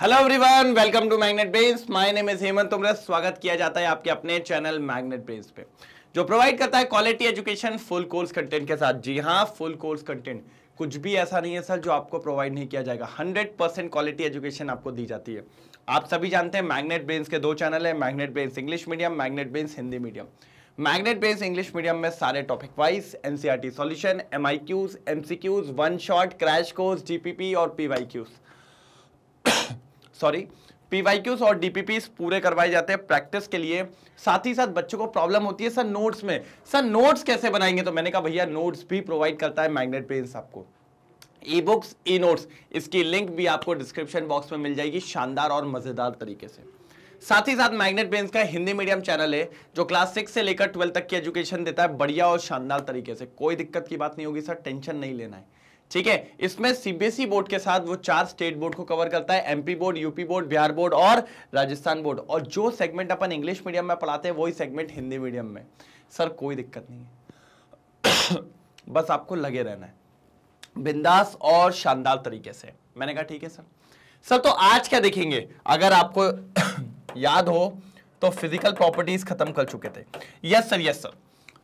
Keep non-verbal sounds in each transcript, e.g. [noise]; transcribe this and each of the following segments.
Hello everyone welcome to magnet brains my name is Hemant तुमरा स्वागत किया जाता है आपके अपने चैनल मैग्नेट ब्रेन्स पे जो प्रोवाइड करता है quality education full course content के साथ जी हाँ फुल कोर्स कंटेंट कुछ भी ऐसा नहीं है सर जो आपको प्रोवाइड नहीं किया जाएगा 100 परसेंट क्वालिटी एजुकेशन आपको दी जाती है आप सभी जानते हैं मैग्नेट ब्रेन्स के दो चैनल है magnet brains English medium magnet brains Hindi medium magnet base English medium में सारे topic wise N C R T solution M I Qs M C Qs one shot crash course G P P और P Y Qs sorry PYQs और DPPs पूरे करवाए जाते हैं practice के लिए साथ ही साथ बच्चों को प्रॉब्लम होती है सर नोट्स में सर नोट्स कैसे बनाएंगे तो मैंने कहा भैया नोट्स भी प्रोवाइड करता है मैग्नेट पेन्स आपको ई बुक्स ई नोट्स इसकी लिंक भी आपको डिस्क्रिप्शन बॉक्स में मिल जाएगी शानदार और मज़ेदार तरीके से साथ ही साथ मैग्नेट पेन्स का हिंदी मीडियम चैनल है जो क्लास सिक्स से लेकर ट्वेल्थ तक की एजुकेशन देता है बढ़िया और शानदार तरीके से कोई दिक्कत की बात नहीं होगी सर टेंशन नहीं लेना है ठीक है इसमें सीबीएसई बोर्ड e के साथ वो चार स्टेट बोर्ड को कवर करता है MP board UP board Bihar board और राजस्थान बोर्ड और जो सेगमेंट अपन इंग्लिश मीडियम में पढ़ाते हैं वही सेगमेंट हिंदी मीडियम में सर कोई दिक्कत नहीं है [coughs] बस आपको लगे रहना है बिंदास और शानदार तरीके से मैंने कहा ठीक है सर सर तो आज क्या देखेंगे अगर आपको [coughs] याद हो तो फिजिकल प्रॉपर्टीज खत्म कर चुके थे yes sir yes sir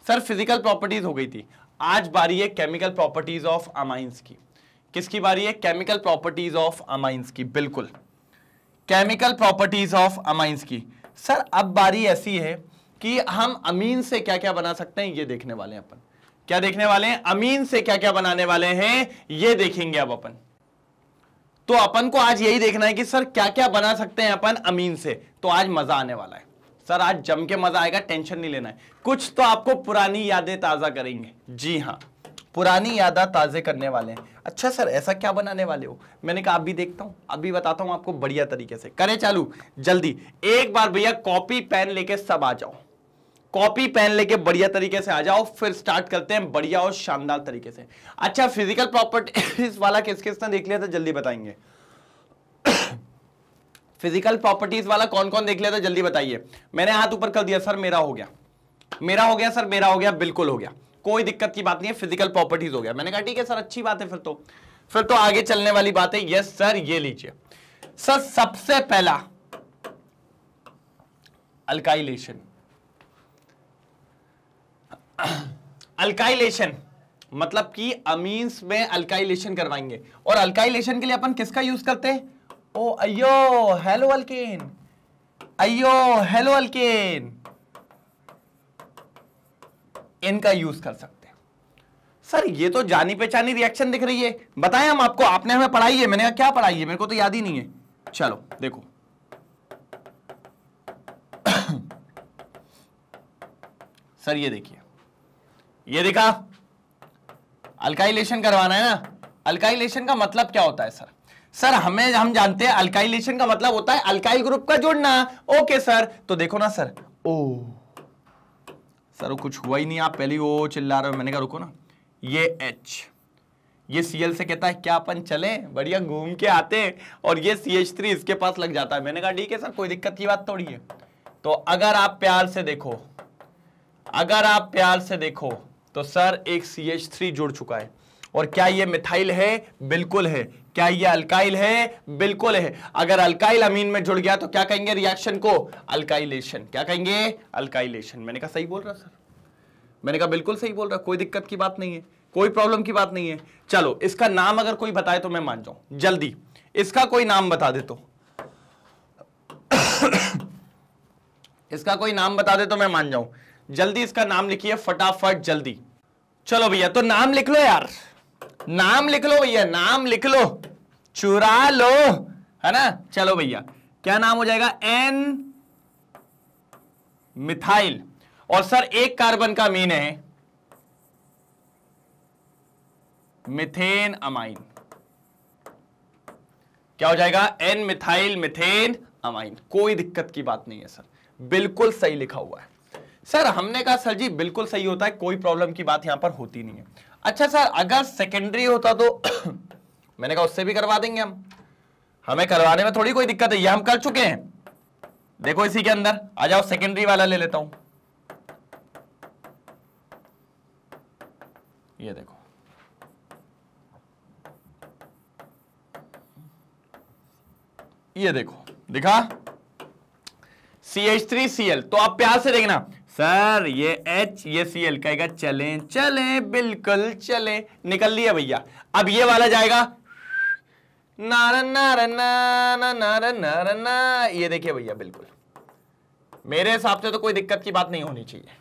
sir physical properties हो गई थी आज बारी है केमिकल प्रॉपर्टीज ऑफ अमाइंस की किसकी बारी है केमिकल प्रॉपर्टीज ऑफ अमाइंस की बिल्कुल केमिकल प्रॉपर्टीज ऑफ अमाइंस की सर अब बारी ऐसी है कि हम अमीन से क्या क्या बना सकते हैं ये देखने वाले हैं अपन क्या देखने वाले हैं अमीन से क्या क्या बनाने वाले हैं ये देखेंगे अब अपन तो अपन को आज यही देखना है कि सर क्या क्या बना सकते हैं अपन अमीन से तो आज मजा आने वाला है सर आज जम के मजा आएगा टेंशन नहीं लेना है कुछ तो आपको पुरानी यादें ताज़ा करेंगे जी हाँ पुरानी यादा ताज़े करने वाले हैं अच्छा सर ऐसा क्या बनाने वाले हो मैंने कहा अभी देखता हूँ अभी बताता हूँ आपको बढ़िया तरीके से करें चालू जल्दी एक बार भैया कॉपी पेन लेके सब आ जाओ कॉपी पेन लेके बढ़िया तरीके से आ जाओ फिर स्टार्ट करते हैं बढ़िया और शानदार तरीके से अच्छा फिजिकल प्रॉपर्टीज वाला किस किसने देख लिया था जल्दी बताएंगे फिजिकल प्रॉपर्टीज वाला कौन कौन देख लिया था जल्दी बताइए मैंने हाथ ऊपर कर दिया सर मेरा हो गया मेरा हो गया सर मेरा हो गया बिल्कुल हो गया कोई दिक्कत की बात नहीं है फिजिकल प्रॉपर्टीज हो गया मैंने कहा ठीक है सर अच्छी बात है फिर तो फिर तो आगे चलने वाली बात है यस सर ये लीजिए सर सबसे पहला अल्काइलेशन अल्काइलेशन मतलब कि अमीन्स में अल्काइलेशन करवाएंगे और अल्काइलेशन के लिए अपन किसका यूज करते हैं ओ अयो हेलो अलकेन अयो हेलो अल्केन इनका यूज कर सकते सर ये तो जानी पहचानी रिएक्शन दिख रही है बताएं हम आपको आपने हमें पढ़ाई है मैंने कहा क्या पढ़ाई है मेरे को तो याद ही नहीं है चलो देखो [coughs] सर ये देखिए ये देखा अल्काइलेशन करवाना है ना अल्काइलेशन का मतलब क्या होता है सर सर हमें हम जानते हैं अल्काइलेशन का मतलब होता है अल्काइल ग्रुप का जुड़ना ओके सर तो देखो ना सर ओ सर वो कुछ हुआ ही नहीं आप पहले ओ चिल्ला रहे हो मैंने कहा रुको ना ये एच ये सीएल से कहता है क्या अपन चले बढ़िया घूम के आते हैं और ये सी एच थ्री इसके पास लग जाता है मैंने कहा ठीक है सर कोई दिक्कत की बात थोड़ी है तो अगर आप प्यार से देखो अगर आप प्यार से देखो तो सर एक सी एच थ्री जुड़ चुका है और क्या ये मिथाइल है बिल्कुल है क्या ये अल्काइल है बिल्कुल है अगर अल्काइल अमीन में जुड़ गया तो क्या कहेंगे रिएक्शन को अल्काइलेशन क्या कहेंगे अल्काइलेशन मैंने कहा सही बोल रहा सर मैंने कहा बिल्कुल सही बोल रहा कोई दिक्कत की बात नहीं है कोई प्रॉब्लम की बात नहीं है चलो इसका नाम अगर कोई बताए तो मैं मान जाऊं जल्दी इसका कोई नाम बता दे तो [coughs] इसका कोई नाम बता दे तो मैं मान जाऊं जल्दी इसका नाम लिखिए फटाफट जल्दी चलो भैया तो नाम लिख लो यार नाम लिख लो भैया नाम लिख लो चुरा लो है ना चलो भैया क्या नाम हो जाएगा एन मिथाइल और सर एक कार्बन का मीन है मिथेन अमाइन क्या हो जाएगा एन मिथाइल मिथेन अमाइन कोई दिक्कत की बात नहीं है सर बिल्कुल सही लिखा हुआ है सर हमने कहा सर जी बिल्कुल सही होता है कोई प्रॉब्लम की बात यहां पर होती नहीं है अच्छा सर अगर सेकेंडरी होता तो [coughs] मैंने कहा उससे भी करवा देंगे हम हमें करवाने में थोड़ी कोई दिक्कत है ये हम कर चुके हैं देखो इसी के अंदर आ जाओ सेकेंडरी वाला ले लेता हूं ये देखो ये देखो दिखा C H three C L तो आप प्यार से देखना सर ये एच ये सी एल कहेगा चलें चलें बिल्कुल चलें निकल लिया भैया अब ये वाला जाएगा नारन नारन ना नारन नारन ना ये देखिए भैया बिल्कुल मेरे हिसाब से तो कोई दिक्कत की बात नहीं होनी चाहिए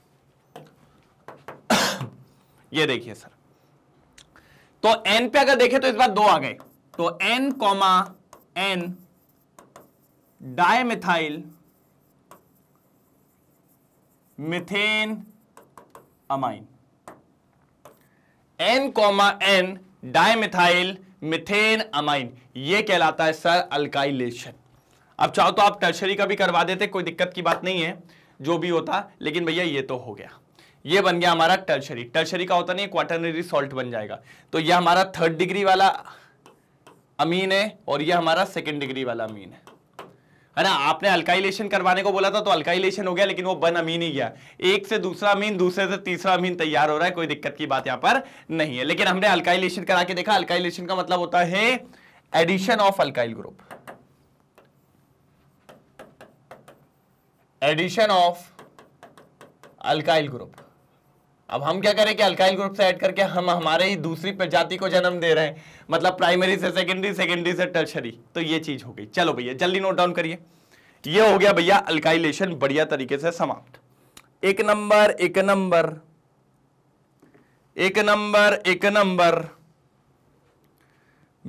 ये देखिए सर तो एन पे अगर देखें तो इस बार दो आ गए तो N comma N dimethyl methanamine N comma N dimethyl methanamine ये कहलाता है सर अल्काइलेशन अब चाहो तो आप टर्शरी का भी करवा देते कोई दिक्कत की बात नहीं है जो भी होता लेकिन भैया ये तो हो गया ये बन गया हमारा टर्शरी टर्शरी का होता नहीं क्वाटनरी सॉल्ट बन जाएगा तो ये हमारा थर्ड डिग्री वाला अमीन है और यह हमारा सेकेंड डिग्री वाला अमीन है है ना आपने अल्काइलेशन करवाने को बोला था तो अल्काइलेशन हो गया लेकिन वो बन अमीन ही गया एक से दूसरा अमीन दूसरे से तीसरा अमीन तैयार हो रहा है कोई दिक्कत की बात यहां पर नहीं है लेकिन हमने अल्काइलेशन करा के देखा अल्काइलेशन का मतलब होता है addition of alkyl group addition of alkyl group अब हम क्या करें कि अल्काइल ग्रुप से ऐड करके हम हमारे ही दूसरी प्रजाति को जन्म दे रहे हैं मतलब प्राइमरी से सेकेंडरी सेकेंडरी से टर्शरी तो ये चीज हो गई चलो भैया जल्दी नोट डाउन करिए ये हो गया भैया अल्काइलेशन बढ़िया तरीके से समाप्त एक नंबर एक नंबर एक नंबर एक नंबर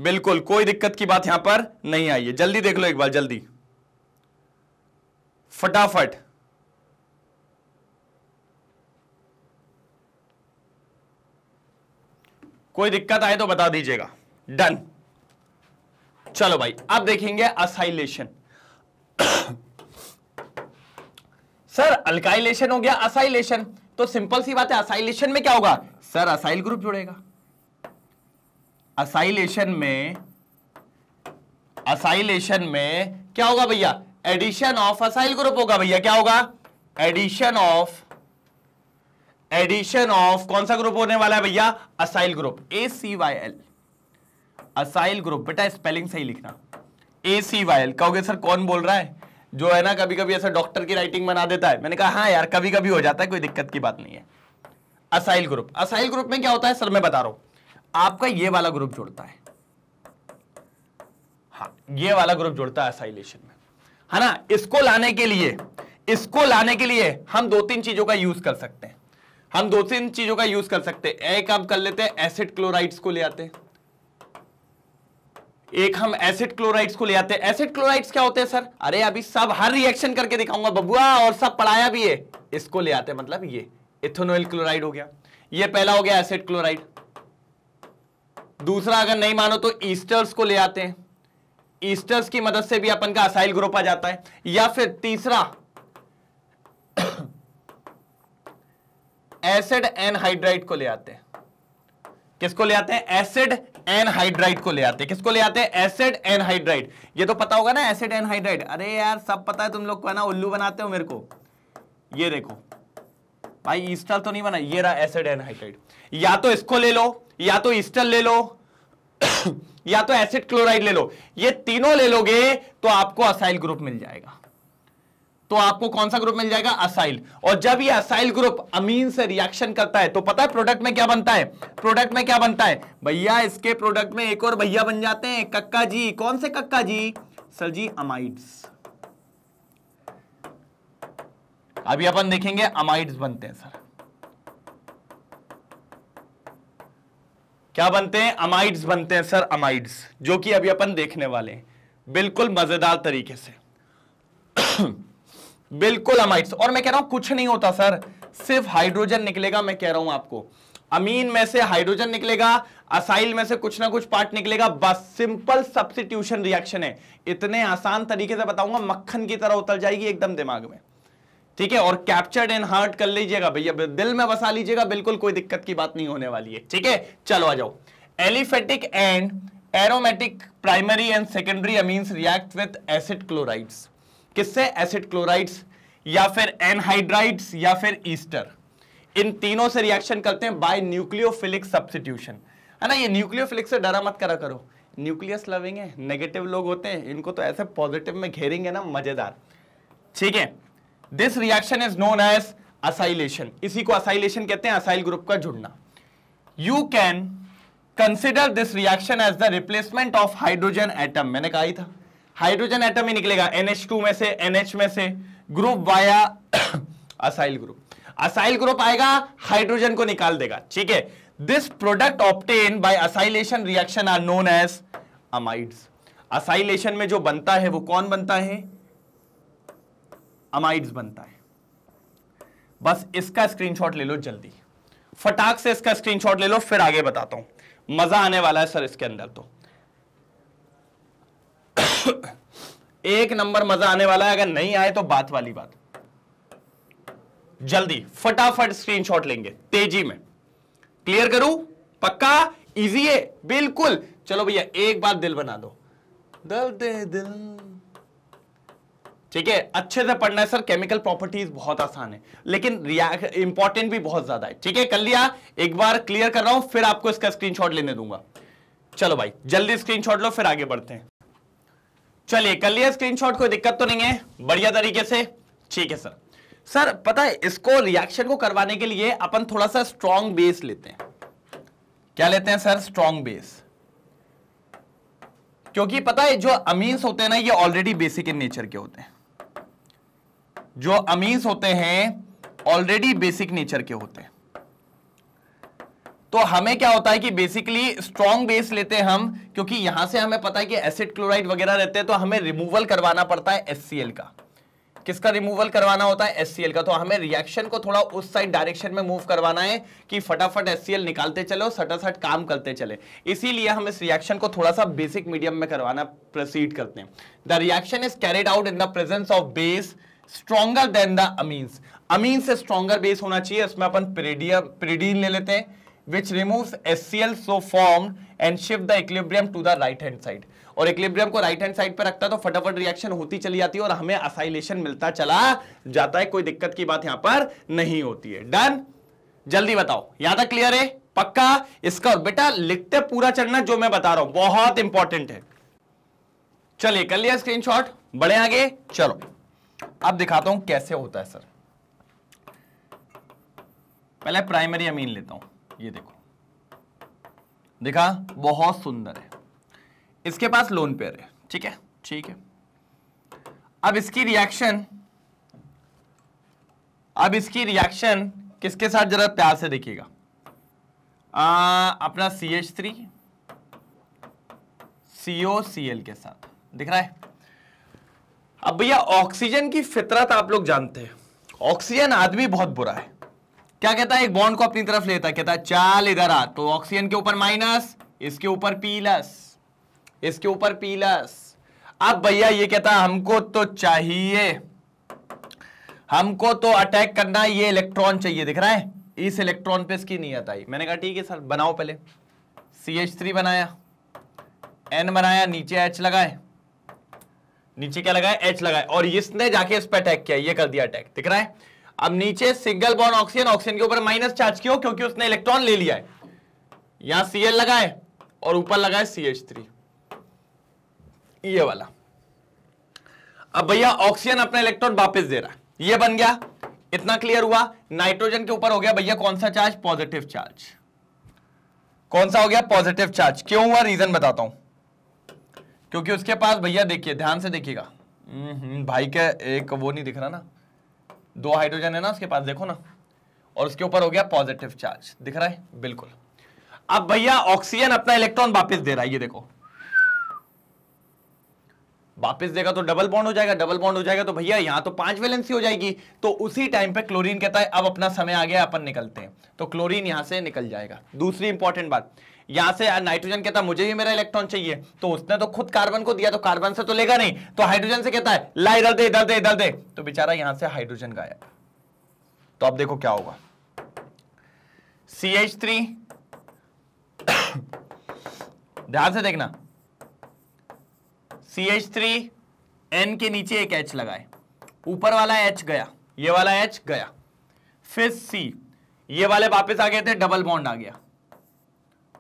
बिल्कुल कोई दिक्कत की बात यहां पर नहीं आई है जल्दी देख लो एक बार जल्दी फटाफट कोई दिक्कत आए तो बता दीजिएगा डन चलो भाई अब देखेंगे असाइलेशन सर अल्काइलेशन हो गया असाइलेशन तो सिंपल सी बात है असाइलेशन में क्या होगा सर असाइल ग्रुप जुड़ेगा असाइलेशन में असाइलेशन में क्या होगा भैया एडिशन ऑफ असाइल ग्रुप होगा भैया क्या होगा एडिशन ऑफ एडिशन ऑफ कौन सा ग्रुप होने वाला है भैया acyl group A C Y L acyl group बेटा स्पेलिंग सही लिखना ए सी वाई एल कहोगे सर कौन बोल रहा है जो है ना कभी कभी ऐसा डॉक्टर की राइटिंग बना देता है मैंने कहा हाँ यार कभी कभी हो जाता है कोई दिक्कत की बात नहीं है असाइल ग्रुप असाइल ग्रुप में क्या होता है सर मैं बता रहा हूं आपका ये वाला ग्रुप जुड़ता है हाँ ये वाला ग्रुप जुड़ता है असाइलेशन में है ना इसको लाने के लिए इसको लाने के लिए हम दो तीन चीजों का यूज कर सकते हैं हम दो तीन चीजों का यूज कर सकते हैं एक हम कर लेते हैं एसिड क्लोराइड्स को ले आते हैं एक हम एसिड क्लोराइड्स को ले आते हैं एसिड क्लोराइड्स क्या होते हैं सर अरे अभी सब हर रिएक्शन करके दिखाऊंगा बबुआ और सब पढ़ाया भी है इसको ले आते मतलब ये इथोनोइल क्लोराइड हो गया ये पहला हो गया एसिड क्लोराइड दूसरा अगर नहीं मानो तो ईस्टर्स को ले आते हैं ईस्टर्स की मदद से भी अपन का असाइल ग्रुप आ जाता है या फिर तीसरा एसिड एनहाइड्राइट को ले आते हैं किसको ले आते हैं एसिड एनहाइड्राइट को ले आते हैं किसको ले आते हैं एसिड एनहाइड्राइट ये तो पता होगा ना एसिड एनहाइड्राइट अरे यार सब पता है तुम लोग को है ना उल्लू बनाते हो मेरे को ये देखो भाई ईस्टल तो नहीं बना ये रहा एसिड एनहाइड्राइट या तो इसको ले लो या तो ईस्टल ले लो [coughs] या तो एसिड क्लोराइड ले लो ये तीनों ले लोगे तो आपको असाइल ग्रुप मिल जाएगा तो आपको कौन सा ग्रुप मिल जाएगा असाइल और जब ये असाइल ग्रुप अमीन से रिएक्शन करता है तो पता है प्रोडक्ट में क्या बनता है प्रोडक्ट में क्या बनता है भैया इसके प्रोडक्ट में एक और भैया बन जाते हैं कक्का जी कौन से कक्का जी सर जी अमाइड्स अभी अपन देखेंगे अमाइड्स बनते हैं सर क्या बनते हैं अमाइड्स बनते हैं सर अमाइड्स जो कि अभी अपन देखने वाले हैं बिल्कुल मजेदार तरीके से बिल्कुल अमाइड्स और मैं कह रहा हूं कुछ नहीं होता सर सिर्फ हाइड्रोजन निकलेगा मैं कह रहा हूं आपको अमीन में से हाइड्रोजन निकलेगा असाइल में से कुछ ना कुछ पार्ट निकलेगा बस सिंपल सब्सिट्यूशन रिएक्शन है इतने आसान तरीके से बताऊंगा मक्खन की तरह उतर जाएगी एकदम दिमाग में ठीक है और कैप्चर्ड इन हार्ट कर लीजिएगा भैया दिल में बसा लीजिएगा बिल्कुल कोई दिक्कत की बात नहीं होने वाली है ठीक है चलो आ जाओ aliphatic and aromatic primary and secondary amine react with acid chlorides किससे एसिड क्लोराइड्स या फिर एनहाइड्राइड्स या फिर ईस्टर इन तीनों से रिएक्शन करते हैं बाय न्यूक्लियोफिलिक सब्सिट्यूशन है ना ये न्यूक्लियोफिलिक से डरा मत करा करो न्यूक्लियस लविंग है नेगेटिव लोग होते हैं इनको तो ऐसे पॉजिटिव में घेरेंगे ना मजेदार ठीक है this reaction is known as acylation इसी को असाइलेशन कहते हैं असाइल ग्रुप का जुड़ना you can consider this reaction as the replacement of hydrogen atom मैंने कहा ही था हाइड्रोजन एटम ही निकलेगा टू में से एनएच में से group via acyl group acyl group आएगा हाइड्रोजन को निकाल देगा ठीक है this product obtain by acylation reaction are known as amides acylation में जो बनता है वो कौन बनता है अमाइड्स बनता है बस इसका स्क्रीनशॉट ले लो जल्दी फटाक से इसका स्क्रीनशॉट ले लो फिर आगे बताता हूं मजा आने वाला है सर इसके अंदर तो [coughs] एक नंबर मजा आने वाला है अगर नहीं आए तो बात वाली बात जल्दी फटाफट स्क्रीनशॉट लेंगे तेजी में क्लियर करूं पक्का इजी है बिल्कुल चलो भैया एक बार दिल बना दो दिल दे दिल ठीक है अच्छे से पढ़ना है सर केमिकल प्रॉपर्टीज बहुत आसान है लेकिन इंपॉर्टेंट भी बहुत ज्यादा है ठीक है कर लिया एक बार क्लियर कर रहा हूं फिर आपको इसका स्क्रीनशॉट लेने दूंगा चलो भाई जल्दी स्क्रीनशॉट लो फिर आगे बढ़ते हैं चलिए कर लिया स्क्रीनशॉट कोई दिक्कत तो नहीं है बढ़िया तरीके से ठीक है सर सर पता है इसको रिएक्शन को करवाने के लिए अपन थोड़ा सा स्ट्रॉन्ग बेस लेते हैं क्या लेते हैं सर स्ट्रॉन्ग बेस क्योंकि पता है जो अमीन्स होते हैं ना ये ऑलरेडी बेसिक इन नेचर के होते हैं जो अमीन्स होते हैं ऑलरेडी बेसिक नेचर के होते हैं तो हमें क्या होता है कि बेसिकली स्ट्रॉन्ग बेस लेते हैं हम क्योंकि यहां से हमें पता है कि एसिड क्लोराइड वगैरह रहते हैं तो हमें रिमूवल करवाना पड़ता है एस का किसका रिमूवल करवाना होता है एस का तो हमें रिएक्शन को थोड़ा उस साइड डायरेक्शन में मूव करवाना है कि फटाफट एस निकालते चलो सटासट काम करते चले इसीलिए हम इस रिएक्शन को थोड़ा सा बेसिक मीडियम में करवाना प्रोसीड करते हैं the reaction is carried out in the presence of base stronger than the amines amine से स्ट्रॉगर बेस होना चाहिए इसमें अपन पेरिडियम पेरिडीन ले लेते हैं which removes HCl so formed and shift the equilibrium to the right hand side. और equilibrium को right hand side पर रखता है तो फटाफट रिएक्शन होती चली जाती है और हमें असाइलेशन मिलता चला जाता है कोई दिक्कत की बात यहां पर नहीं होती है डन जल्दी बताओ यहां तक क्लियर है पक्का इसका बेटा लिखते पूरा चढ़ना जो मैं बता रहा हूं बहुत इंपॉर्टेंट है चलिए कर लिया शॉट बढ़े आगे चलो अब दिखाता हूं कैसे होता है सर पहले प्राइमरी अमीन लेता हूं ये देखो देखा बहुत सुंदर है इसके पास लोन पेयर है ठीक है ठीक है अब इसकी रिएक्शन अब इसकी रिएक्शन किसके साथ जरा प्यार से देखिएगा अपना C H three CO C L के साथ दिख रहा है अब भैया ऑक्सीजन की फितरत आप लोग जानते हैं ऑक्सीजन आदमी बहुत बुरा है क्या कहता है एक बॉन्ड को अपनी तरफ लेता है कहता है चाल इधर आ तो ऑक्सीजन के ऊपर माइनस इसके ऊपर पीलस इसके ऊपर पीलस अब भैया ये कहता है हमको तो चाहिए हमको तो अटैक करना ये इलेक्ट्रॉन चाहिए दिख रहा है इस इलेक्ट्रॉन पे इसकी नहीं आता आई मैंने कहा ठीक है सर बनाओ पहले सी एच थ्री बनाया एन बनाया नीचे एच लगाए नीचे क्या लगाए एच लगाए और इसने जाके इस पर अटैक किया ये कर दिया अटैक दिख रहा है अब नीचे सिंगल बॉन्ड ऑक्सीजन ऑक्सीजन के ऊपर माइनस चार्ज क्यों क्योंकि उसने इलेक्ट्रॉन ले लिया है यहां सीएल लगाए और ऊपर लगाए सी एच थ्री ये वाला अब भैया ऑक्सीजन अपना इलेक्ट्रॉन वापस दे रहा है ये बन गया इतना क्लियर हुआ नाइट्रोजन के ऊपर हो गया भैया कौन सा चार्ज पॉजिटिव चार्ज कौन सा हो गया पॉजिटिव चार्ज क्यों हुआ रीजन बताता हूं क्योंकि उसके पास भैया देखिए ध्यान से देखिएगा हम्म, हम्म, भाई के एक वो नहीं दिख रहा ना दो हाइड्रोजन है ना उसके पास देखो ना और उसके ऊपर हो गया पॉजिटिव चार्ज दिख रहा है बिल्कुल अब भैया ऑक्सीजन अपना इलेक्ट्रॉन वापस दे रहा है ये देखो वापस देगा तो डबल बॉन्ड हो जाएगा डबल बॉन्ड हो जाएगा तो भैया यहां तो पांच वैलेंसी हो जाएगी तो उसी टाइम पे क्लोरीन कहता है अब अपना समय आ गया अपन निकलते हैं तो क्लोरीन यहां से निकल जाएगा दूसरी इंपॉर्टेंट बात यहां से नाइट्रोजन कहता है मुझे भी मेरा इलेक्ट्रॉन चाहिए तो उसने तो खुद कार्बन को दिया तो कार्बन से तो लेगा नहीं तो हाइड्रोजन से कहता है ला इधर दे इधर दे इधर दे तो बेचारा यहां से हाइड्रोजन गायब तो अब देखो क्या होगा सी एच थ्री ध्यान से देखना सी एच थ्री एन के नीचे एक एच लगाए ऊपर वाला एच गया ये वाला एच गया फिर सी ये वाले वापस आ गए थे डबल बॉन्ड आ गया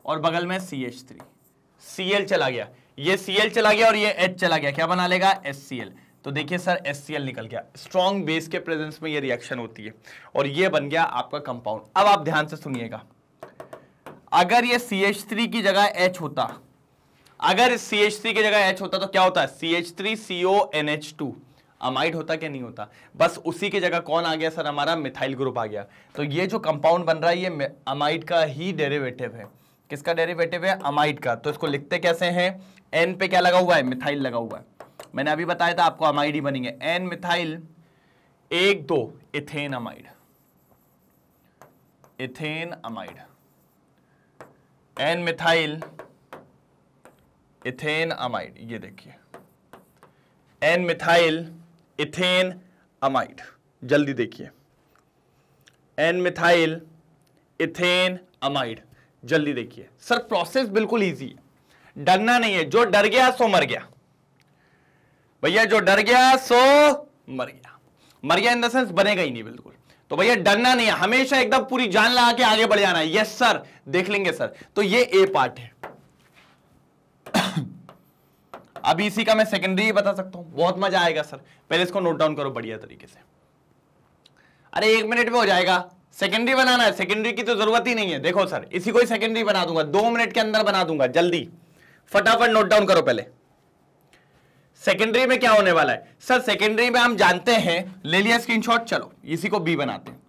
और बगल में C H three C L चला गया ये सी एल चला गया और ये एच चला गया क्या बना लेगा एस सी एल तो देखिए सर एस सी एल निकल गया स्ट्रॉन्ग बेस के प्रेजेंस में ये रिएक्शन होती है और ये बन गया आपका कंपाउंड अब आप ध्यान से सुनिएगा अगर ये सी एच थ्री की जगह एच होता अगर सी एच थ्री की जगह एच होता तो क्या होता C H three C O N H two amide होता क्या नहीं होता बस उसी की जगह कौन आ गया सर हमारा मिथाइल ग्रुप आ गया तो ये जो कंपाउंड बन रहा है ये अमाइड का ही डेरिवेटिव है किसका डेरिवेटिव है अमाइड का तो इसको लिखते कैसे हैं एन पे क्या लगा हुआ है मिथाइल लगा हुआ है मैंने अभी बताया था आपको अमाइड ही बनेंगे एन मिथाइल एक दो ethanamide ethanamide N methyl ethanamide ये देखिए एन मिथाइल इथेन अमाइड जल्दी देखिए एन मिथाइल इथेन अमाइड जल्दी देखिए सर प्रोसेस बिल्कुल ईजी है डरना नहीं है जो डर गया सो मर गया भैया जो डर गया सो मर गया मर गया इन द सेंस बनेगा ही नहीं बिल्कुल तो भैया डरना नहीं है हमेशा एकदम पूरी जान लगा के आगे बढ़ जाना है यस सर देख लेंगे सर तो ये ए पार्ट है [coughs] अब इसी का मैं सेकेंडरी बता सकता हूं बहुत मजा आएगा सर पहले इसको नोट डाउन करो बढ़िया तरीके से अरे एक मिनट में हो जाएगा सेकेंडरी बनाना है सेकेंडरी की तो जरूरत ही नहीं है देखो सर इसी को ही सेकेंडरी बना दूंगा दो मिनट के अंदर बना दूंगा जल्दी फटाफट नोट डाउन करो पहले सेकेंडरी में क्या होने वाला है सर सेकेंडरी में हम जानते हैं ले लिया स्क्रीनशॉट चलो इसी को बी बनाते हैं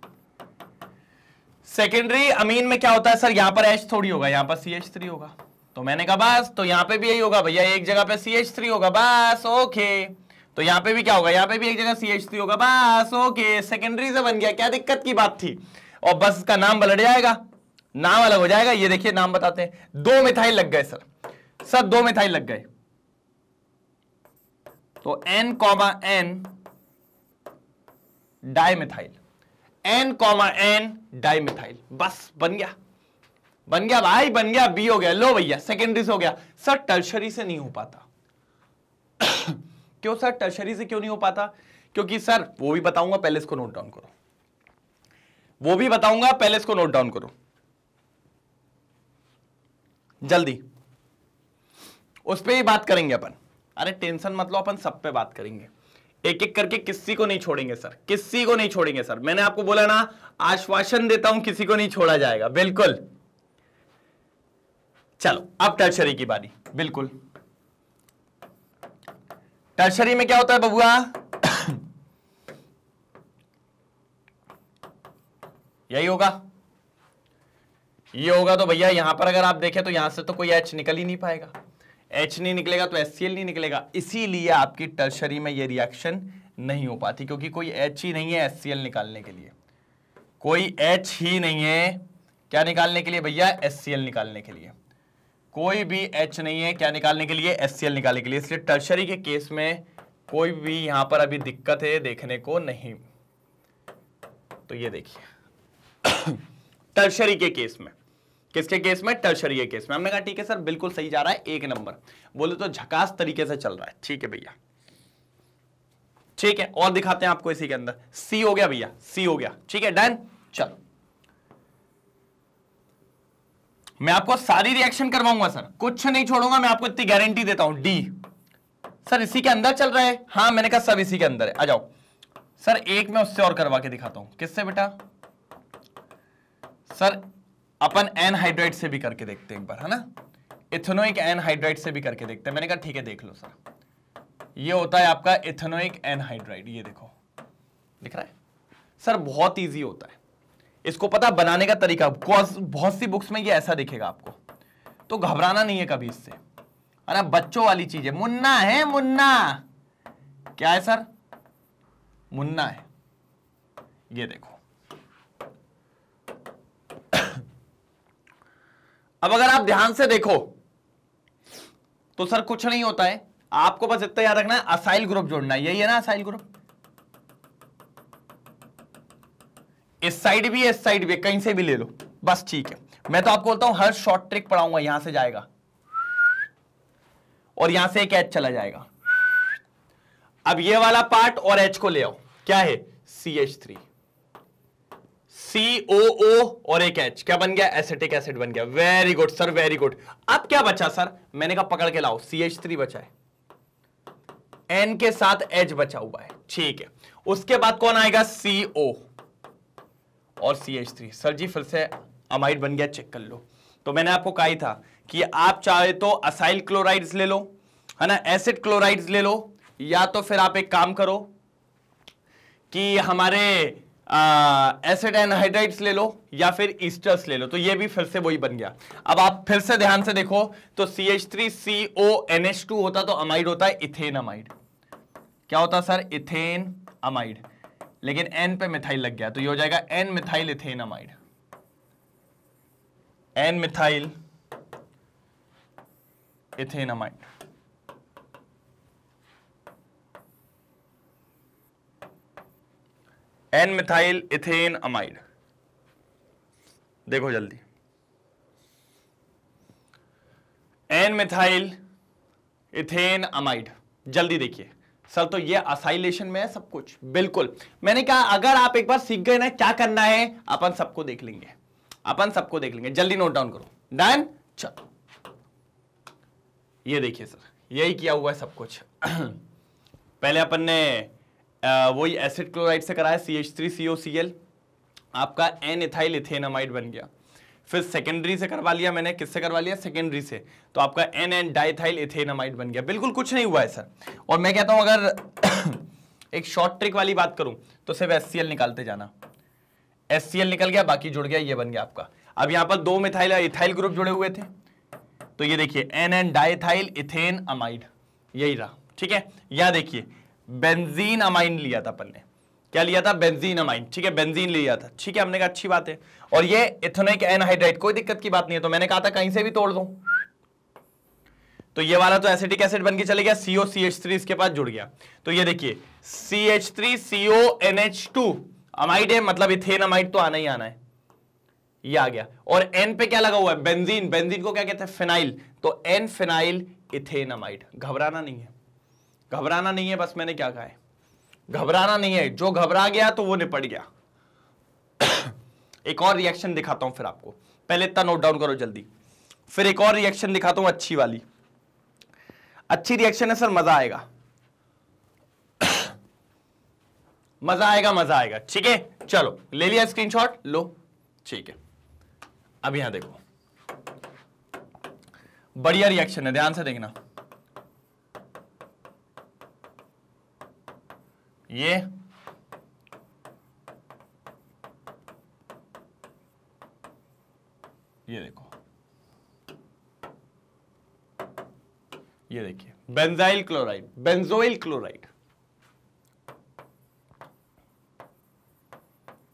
सेकेंडरी अमीन में क्या होता है सर यहां पर एच थोड़ी होगा यहां पर सी एच थ्री होगा तो मैंने कहा बस तो यहां पे भी यही होगा भैया एक जगह पे सी एच थ्री होगा बस ओके तो यहाँ पे भी क्या होगा यहाँ पे भी एक जगह सी एच सी होगा बस ओके सेकेंडरी से बन गया क्या दिक्कत की बात थी और बस इसका नाम बलट जाएगा नाम अलग हो जाएगा ये देखिए नाम बताते हैं दो मिथाइल लग गए सर सर दो मिथाइल लग गए तो N comma N dimethyl N comma N dimethyl बस बन गया बन गया भाई बन गया बी हो गया लो भैया सेकेंडरी से हो गया सर टर्शरी से नहीं हो पाता क्यों सर टर्शरी से क्यों नहीं हो पाता क्योंकि सर वो भी बताऊंगा पहले इसको नोट डाउन करो वो भी बताऊंगा पहले इसको नोट डाउन करो जल्दी उस पर ही बात करेंगे अपन अरे टेंशन मतलब अपन सब पे बात करेंगे एक एक करके किसी को नहीं छोड़ेंगे सर किसी को नहीं छोड़ेंगे सर मैंने आपको बोला ना आश्वासन देता हूं किसी को नहीं छोड़ा जाएगा बिल्कुल चलो अब टर्शरी की बारी बिल्कुल टर्शरी में क्या होता है बबुआ यही होगा ये होगा तो भैया यहां पर अगर आप देखें तो यहां से तो कोई एच निकल ही नहीं पाएगा एच नहीं निकलेगा तो एस नहीं निकलेगा इसीलिए आपकी टर्शरी में ये रिएक्शन नहीं हो पाती क्योंकि कोई एच ही नहीं है एस निकालने के लिए कोई एच ही नहीं है क्या निकालने के लिए भैया एस निकालने के लिए कोई भी एच नहीं है क्या निकालने के लिए एस निकालने के लिए इसलिए टर्शरी के केस में कोई भी यहां पर अभी दिक्कत है देखने को नहीं तो ये देखिए टर्शरी [coughs] के केस में किसके केस में टर्शरी के केस में हमने कहा ठीक है सर बिल्कुल सही जा रहा है एक नंबर बोले तो झकास तरीके से चल रहा है ठीक है भैया ठीक है और दिखाते हैं आपको इसी के अंदर सी हो गया भैया सी हो गया ठीक है डन चलो मैं आपको सारी रिएक्शन करवाऊंगा सर कुछ नहीं छोड़ूंगा मैं आपको इतनी गारंटी देता हूं डी सर इसी के अंदर चल रहा है हाँ मैंने कहा सब इसी के अंदर है आ जाओ सर एक मैं उससे और करवा के दिखाता हूं किससे बेटा सर अपन एनहाइड्राइड से भी करके देखते हैं एक बार है ना इथेनोइक एनहाइड्राइड से भी करके देखते हैं मैंने कहा ठीक है देख लो सर ये होता है आपका इथेनोइक एनहाइड्राइट ये देखो दिख रहा है सर बहुत ईजी होता है इसको पता बनाने का तरीका बहुत सी बुक्स में ये ऐसा दिखेगा आपको तो घबराना नहीं है कभी इससे अरे बच्चों वाली चीज है मुन्ना है मुन्ना क्या है सर मुन्ना है ये देखो अब अगर आप ध्यान से देखो तो सर कुछ नहीं होता है आपको बस इतना याद रखना है असाइल ग्रुप जोड़ना है यही है ना असाइल ग्रुप इस साइड भी इस साइड भी कहीं से भी ले लो बस ठीक है मैं तो आपको बोलता हूं हर शॉर्ट ट्रिक पढ़ाऊंगा यहां से जाएगा और यहां से एक एच चला जाएगा अब ये वाला पार्ट और एच को ले आओ क्या है सी एच थ्री सी ओ ओ और एक एच क्या बन गया एसिटिक एसिड बन गया very good sir very good अब क्या बचा सर मैंने कहा पकड़ के लाओ सी एच थ्री बचा है एन के साथ एच बचा हुआ है ठीक है उसके बाद कौन आएगा CO और C H three sir ji फिर से अमाइड बन गया चेक कर लो तो मैंने आपको कहा ही था कि आप चाहे तो असाइल क्लोराइड्स ले लो है ना एसिड क्लोराइड्स ले लो या तो फिर आप एक काम करो कि हमारे एसिड एनहाइड्राइड्स ले लो या फिर ईस्टर्स ले लो तो ये भी फिर से वही बन गया अब आप फिर से ध्यान से देखो तो C H three C O N H two होता तो अमाइड होता है इथेन अमाइड क्या होता सर इथेन अमाइड लेकिन एन पे मिथाइल लग गया तो ये हो जाएगा N methyl ethanamide N methyl ethanamide N methyl ethanamide देखो जल्दी एन मिथाइल इथेन अमाइड जल्दी देखिए सर तो ये असाइलेशन में है सब कुछ बिल्कुल मैंने कहा अगर आप एक बार सीख गए ना क्या करना है अपन सबको देख लेंगे अपन सबको देख लेंगे जल्दी नोट डाउन करो डन चलो ये देखिए सर यही किया हुआ है सब कुछ [clears throat] पहले अपन ने वही एसिड क्लोराइड से कराया C H three C O C L आपका एन इथाइल इथेनामाइड बन गया फिर सेकेंडरी से करवा लिया मैंने किससे करवा लिया सेकेंडरी से तो आपका एन एन डाइथाइल इथेनामाइड बन गया बिल्कुल कुछ नहीं हुआ है सर और मैं कहता हूं अगर [coughs] एक शॉर्ट ट्रिक वाली बात करूं तो सिर्फ एस निकालते जाना एस निकल गया बाकी जुड़ गया ये बन गया आपका अब यहां पर दो मिथाइल इथाइल ग्रुप जुड़े हुए थे तो ये देखिए N N diethyl ethanamide यही रहा ठीक है यहां देखिए बेंजीन अमाइन लिया था अपन ने क्या लिया था बेंजीन अमाइन ठीक है बेंजीन लिया था ठीक है हमने कहा अच्छी बात है और ये इथोनिक एनहाइड्राइट कोई दिक्कत की बात नहीं है तो मैंने कहा था कहीं से भी तोड़ दो तो ये वाला तो एसिटिक एसिड बन के चले गया सीओ सी एच थ्री इसके पास जुड़ गया तो ये देखिए C H three CO N H two amide है मतलब इथेन अमाइड तो आना ही आना है ये आ गया और एन पे क्या लगा हुआ है बेंजीन बेंजीन को क्या कहते हैं फिनाइल तो एन फिनाइल इथेन अमाइड घबराना नहीं है घबराना नहीं है बस मैंने क्या कहा है घबराना नहीं है जो घबरा गया तो वो निपट गया [coughs] एक और रिएक्शन दिखाता हूं फिर आपको पहले इतना नोट डाउन करो जल्दी फिर एक और रिएक्शन दिखाता हूं अच्छी वाली अच्छी रिएक्शन है सर मजा आएगा [coughs] मजा आएगा मजा आएगा ठीक है चलो ले लिया स्क्रीनशॉट लो ठीक है अब यहां देखो बढ़िया रिएक्शन है ध्यान से देखना ये ये देखो ये देखिए बेंजाइल क्लोराइड बेंजोइल क्लोराइड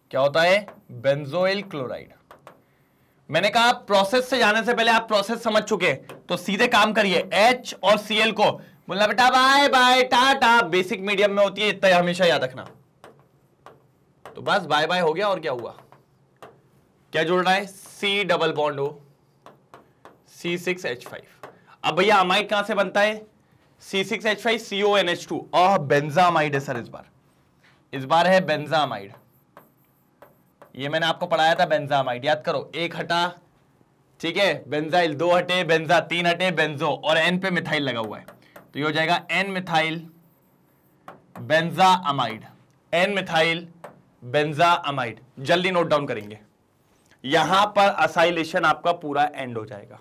क्या होता है बेंजोइल क्लोराइड मैंने कहा प्रोसेस से जाने से पहले आप प्रोसेस समझ चुके तो सीधे काम करिए एच और सीएल को बोलना बेटा bye bye tata basic medium में होती है इतना हमेशा याद रखना तो बस बाय बाय हो गया और क्या हुआ क्या जोड़ रहा है सी डबल बॉन्ड हो सी सिक्स एच फाइव अब भैया अमाइड कहां से बनता है C six H five CO N H two और बेंजामाइड है सर इस बार इस बार है बेंजामाइड ये मैंने आपको पढ़ाया था बेंजामाइड याद करो एक हटा ठीक है बेंजाइल दो हटे बेंजा तीन हटे बेंजो और एन पे मिथाइल लगा हुआ है तो ये हो जाएगा N methyl benzamide N methyl benzamide जल्दी नोट डाउन करेंगे यहां पर असाइलेशन आपका पूरा एंड हो जाएगा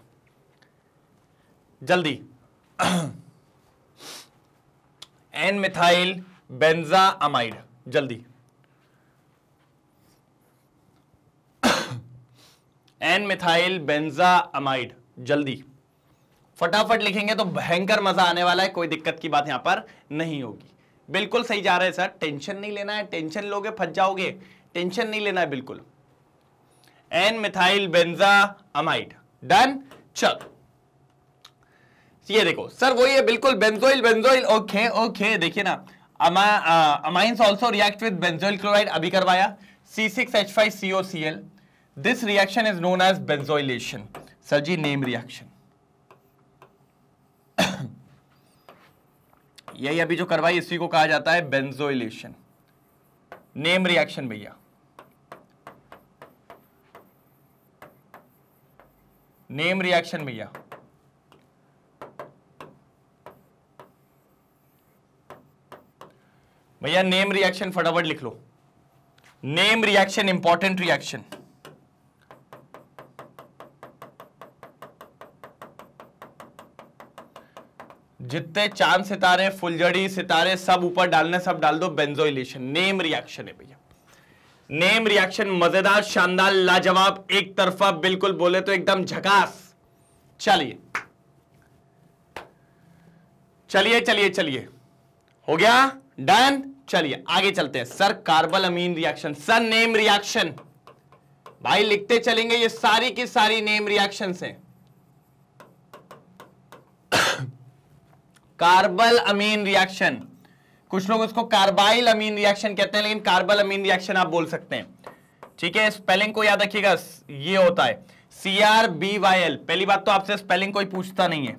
जल्दी एन मिथाइल बेंजा अमाइड जल्दी एन मिथाइल बेंजा अमाइड जल्दी फटाफट लिखेंगे तो भयंकर मजा आने वाला है कोई दिक्कत की बात यहां पर नहीं होगी बिल्कुल सही जा रहे हैं सर टेंशन नहीं लेना है टेंशन लोगे फंस जाओगे टेंशन नहीं लेना है बिल्कुल N methyl benzamide done चल ये देखो सर वही है बिल्कुल बेंजोइल बेंजोइल ओके ओके देखिए ना amines also react with benzoyl chloride अभी करवाया C C six H five L this reaction is known as benzoylation sir ji name reaction [coughs] यही अभी जो करवाई इसी को कहा जाता है बेंजोइलेशन नेम रिएक्शन भैया नेम रिएक्शन भैया भैया नेम रिएक्शन फटाफट लिख लो नेम रिएक्शन इंपॉर्टेंट रिएक्शन जितने चांद सितारे फुलझड़ी सितारे सब ऊपर डालने सब डाल दो बेंजोइलेशन नेम रिएक्शन है भैया नेम रिएक्शन मजेदार शानदार लाजवाब एक तरफा बिल्कुल बोले तो एकदम झकास चलिए चलिए चलिए चलिए हो गया डन चलिए आगे चलते हैं sir carbylamine reaction sir name reaction भाई लिखते चलेंगे ये सारी की सारी नेम रिएक्शन है कार्बल अमीन रिएक्शन कुछ लोग उसको कार्बाइल अमीन रिएक्शन कहते हैं लेकिन कार्बल अमीन रिएक्शन आप बोल सकते हैं ठीक है स्पेलिंग को याद रखिएगा ये होता है C R B Y L पहली बात तो आपसे स्पेलिंग कोई पूछता नहीं है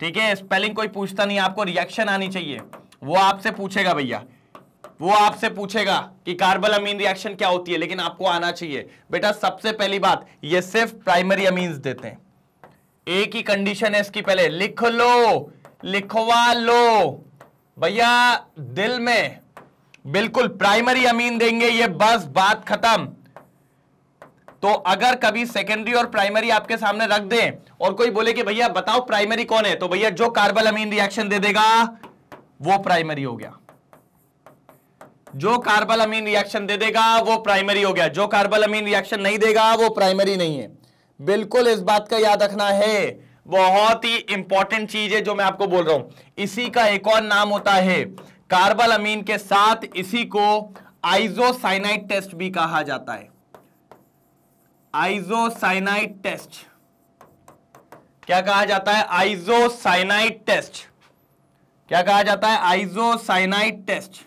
ठीक है स्पेलिंग कोई पूछता नहीं आपको रिएक्शन आनी चाहिए वो आपसे पूछेगा भैया वो आपसे पूछेगा कि कार्बल अमीन रिएक्शन क्या होती है लेकिन आपको आना चाहिए बेटा सबसे पहली बात ये सिर्फ प्राइमरी अमीन देते हैं एक ही कंडीशन है इसकी पहले लिख लो लिखवा लो भैया दिल में बिल्कुल प्राइमरी अमीन देंगे ये बस बात खत्म तो अगर कभी सेकेंडरी और प्राइमरी आपके सामने रख दें और कोई बोले कि भैया बताओ प्राइमरी कौन है तो भैया जो कार्बल अमीन रिएक्शन दे देगा वो प्राइमरी हो गया जो कार्बल अमीन रिएक्शन दे देगा वो प्राइमरी हो गया जो कार्बल अमीन रिएक्शन नहीं देगा वो प्राइमरी नहीं है बिल्कुल इस बात का याद रखना है बहुत ही इंपॉर्टेंट चीज है जो मैं आपको बोल रहा हूं इसी का एक और नाम होता है कार्बल अमीन के साथ इसी को आइजोसाइनाइट टेस्ट भी कहा जाता है आइजोसाइनाइट टेस्ट क्या कहा जाता है आइजोसाइनाइट टेस्ट क्या कहा जाता है आइजोसाइनाइट टेस्ट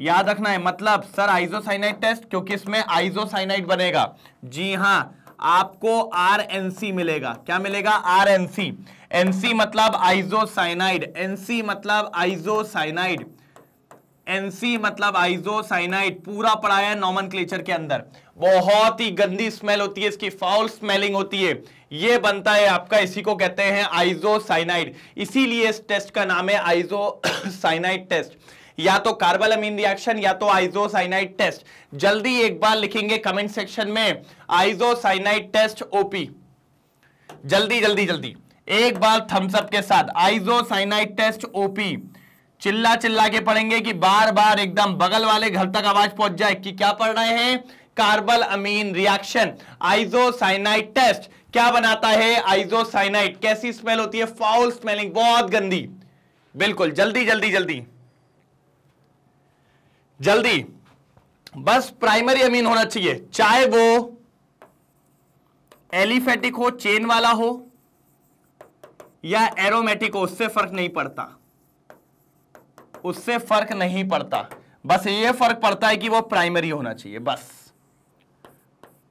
याद रखना है मतलब सर आइजोसाइनाइट टेस्ट क्योंकि इसमें आइजोसाइनाइट बनेगा जी हां आपको आर सी मिलेगा क्या मिलेगा आर एनसी सी मतलब आइजोसाइनाइड एनसी मतलब आइजोसाइनाइड एनसी मतलब आइजोसाइनाइड पूरा पढ़ाया है नॉमन के अंदर बहुत ही गंदी स्मेल होती है इसकी फाउल स्मेलिंग होती है ये बनता है आपका इसी को कहते हैं आइजोसाइनाइड इसीलिए इस टेस्ट का नाम है आइजोसाइनाइड टेस्ट या तो कार्बल अमीन रिएक्शन या तो आइजोसाइनाइट टेस्ट जल्दी एक बार लिखेंगे कमेंट सेक्शन में आइजोसाइनाइट टेस्ट ओपी जल्दी जल्दी जल्दी एक बार थम्सअप के साथ आइजोसाइनाइट टेस्ट ओपी चिल्ला चिल्ला के पढ़ेंगे कि बार बार एकदम बगल वाले घर तक आवाज पहुंच जाए कि क्या पढ़ रहे हैं carbylamine reaction isocyanide test क्या बनाता है आइजोसाइनाइट कैसी स्मेल होती है फाउल स्मेलिंग बहुत गंदी बिल्कुल जल्दी जल्दी जल्दी जल्दी बस प्राइमरी अमीन होना चाहिए चाहे वो एलिफेटिक हो चेन वाला हो या एरोमेटिक हो उससे फर्क नहीं पड़ता उससे फर्क नहीं पड़ता बस ये फर्क पड़ता है कि वो प्राइमरी होना चाहिए बस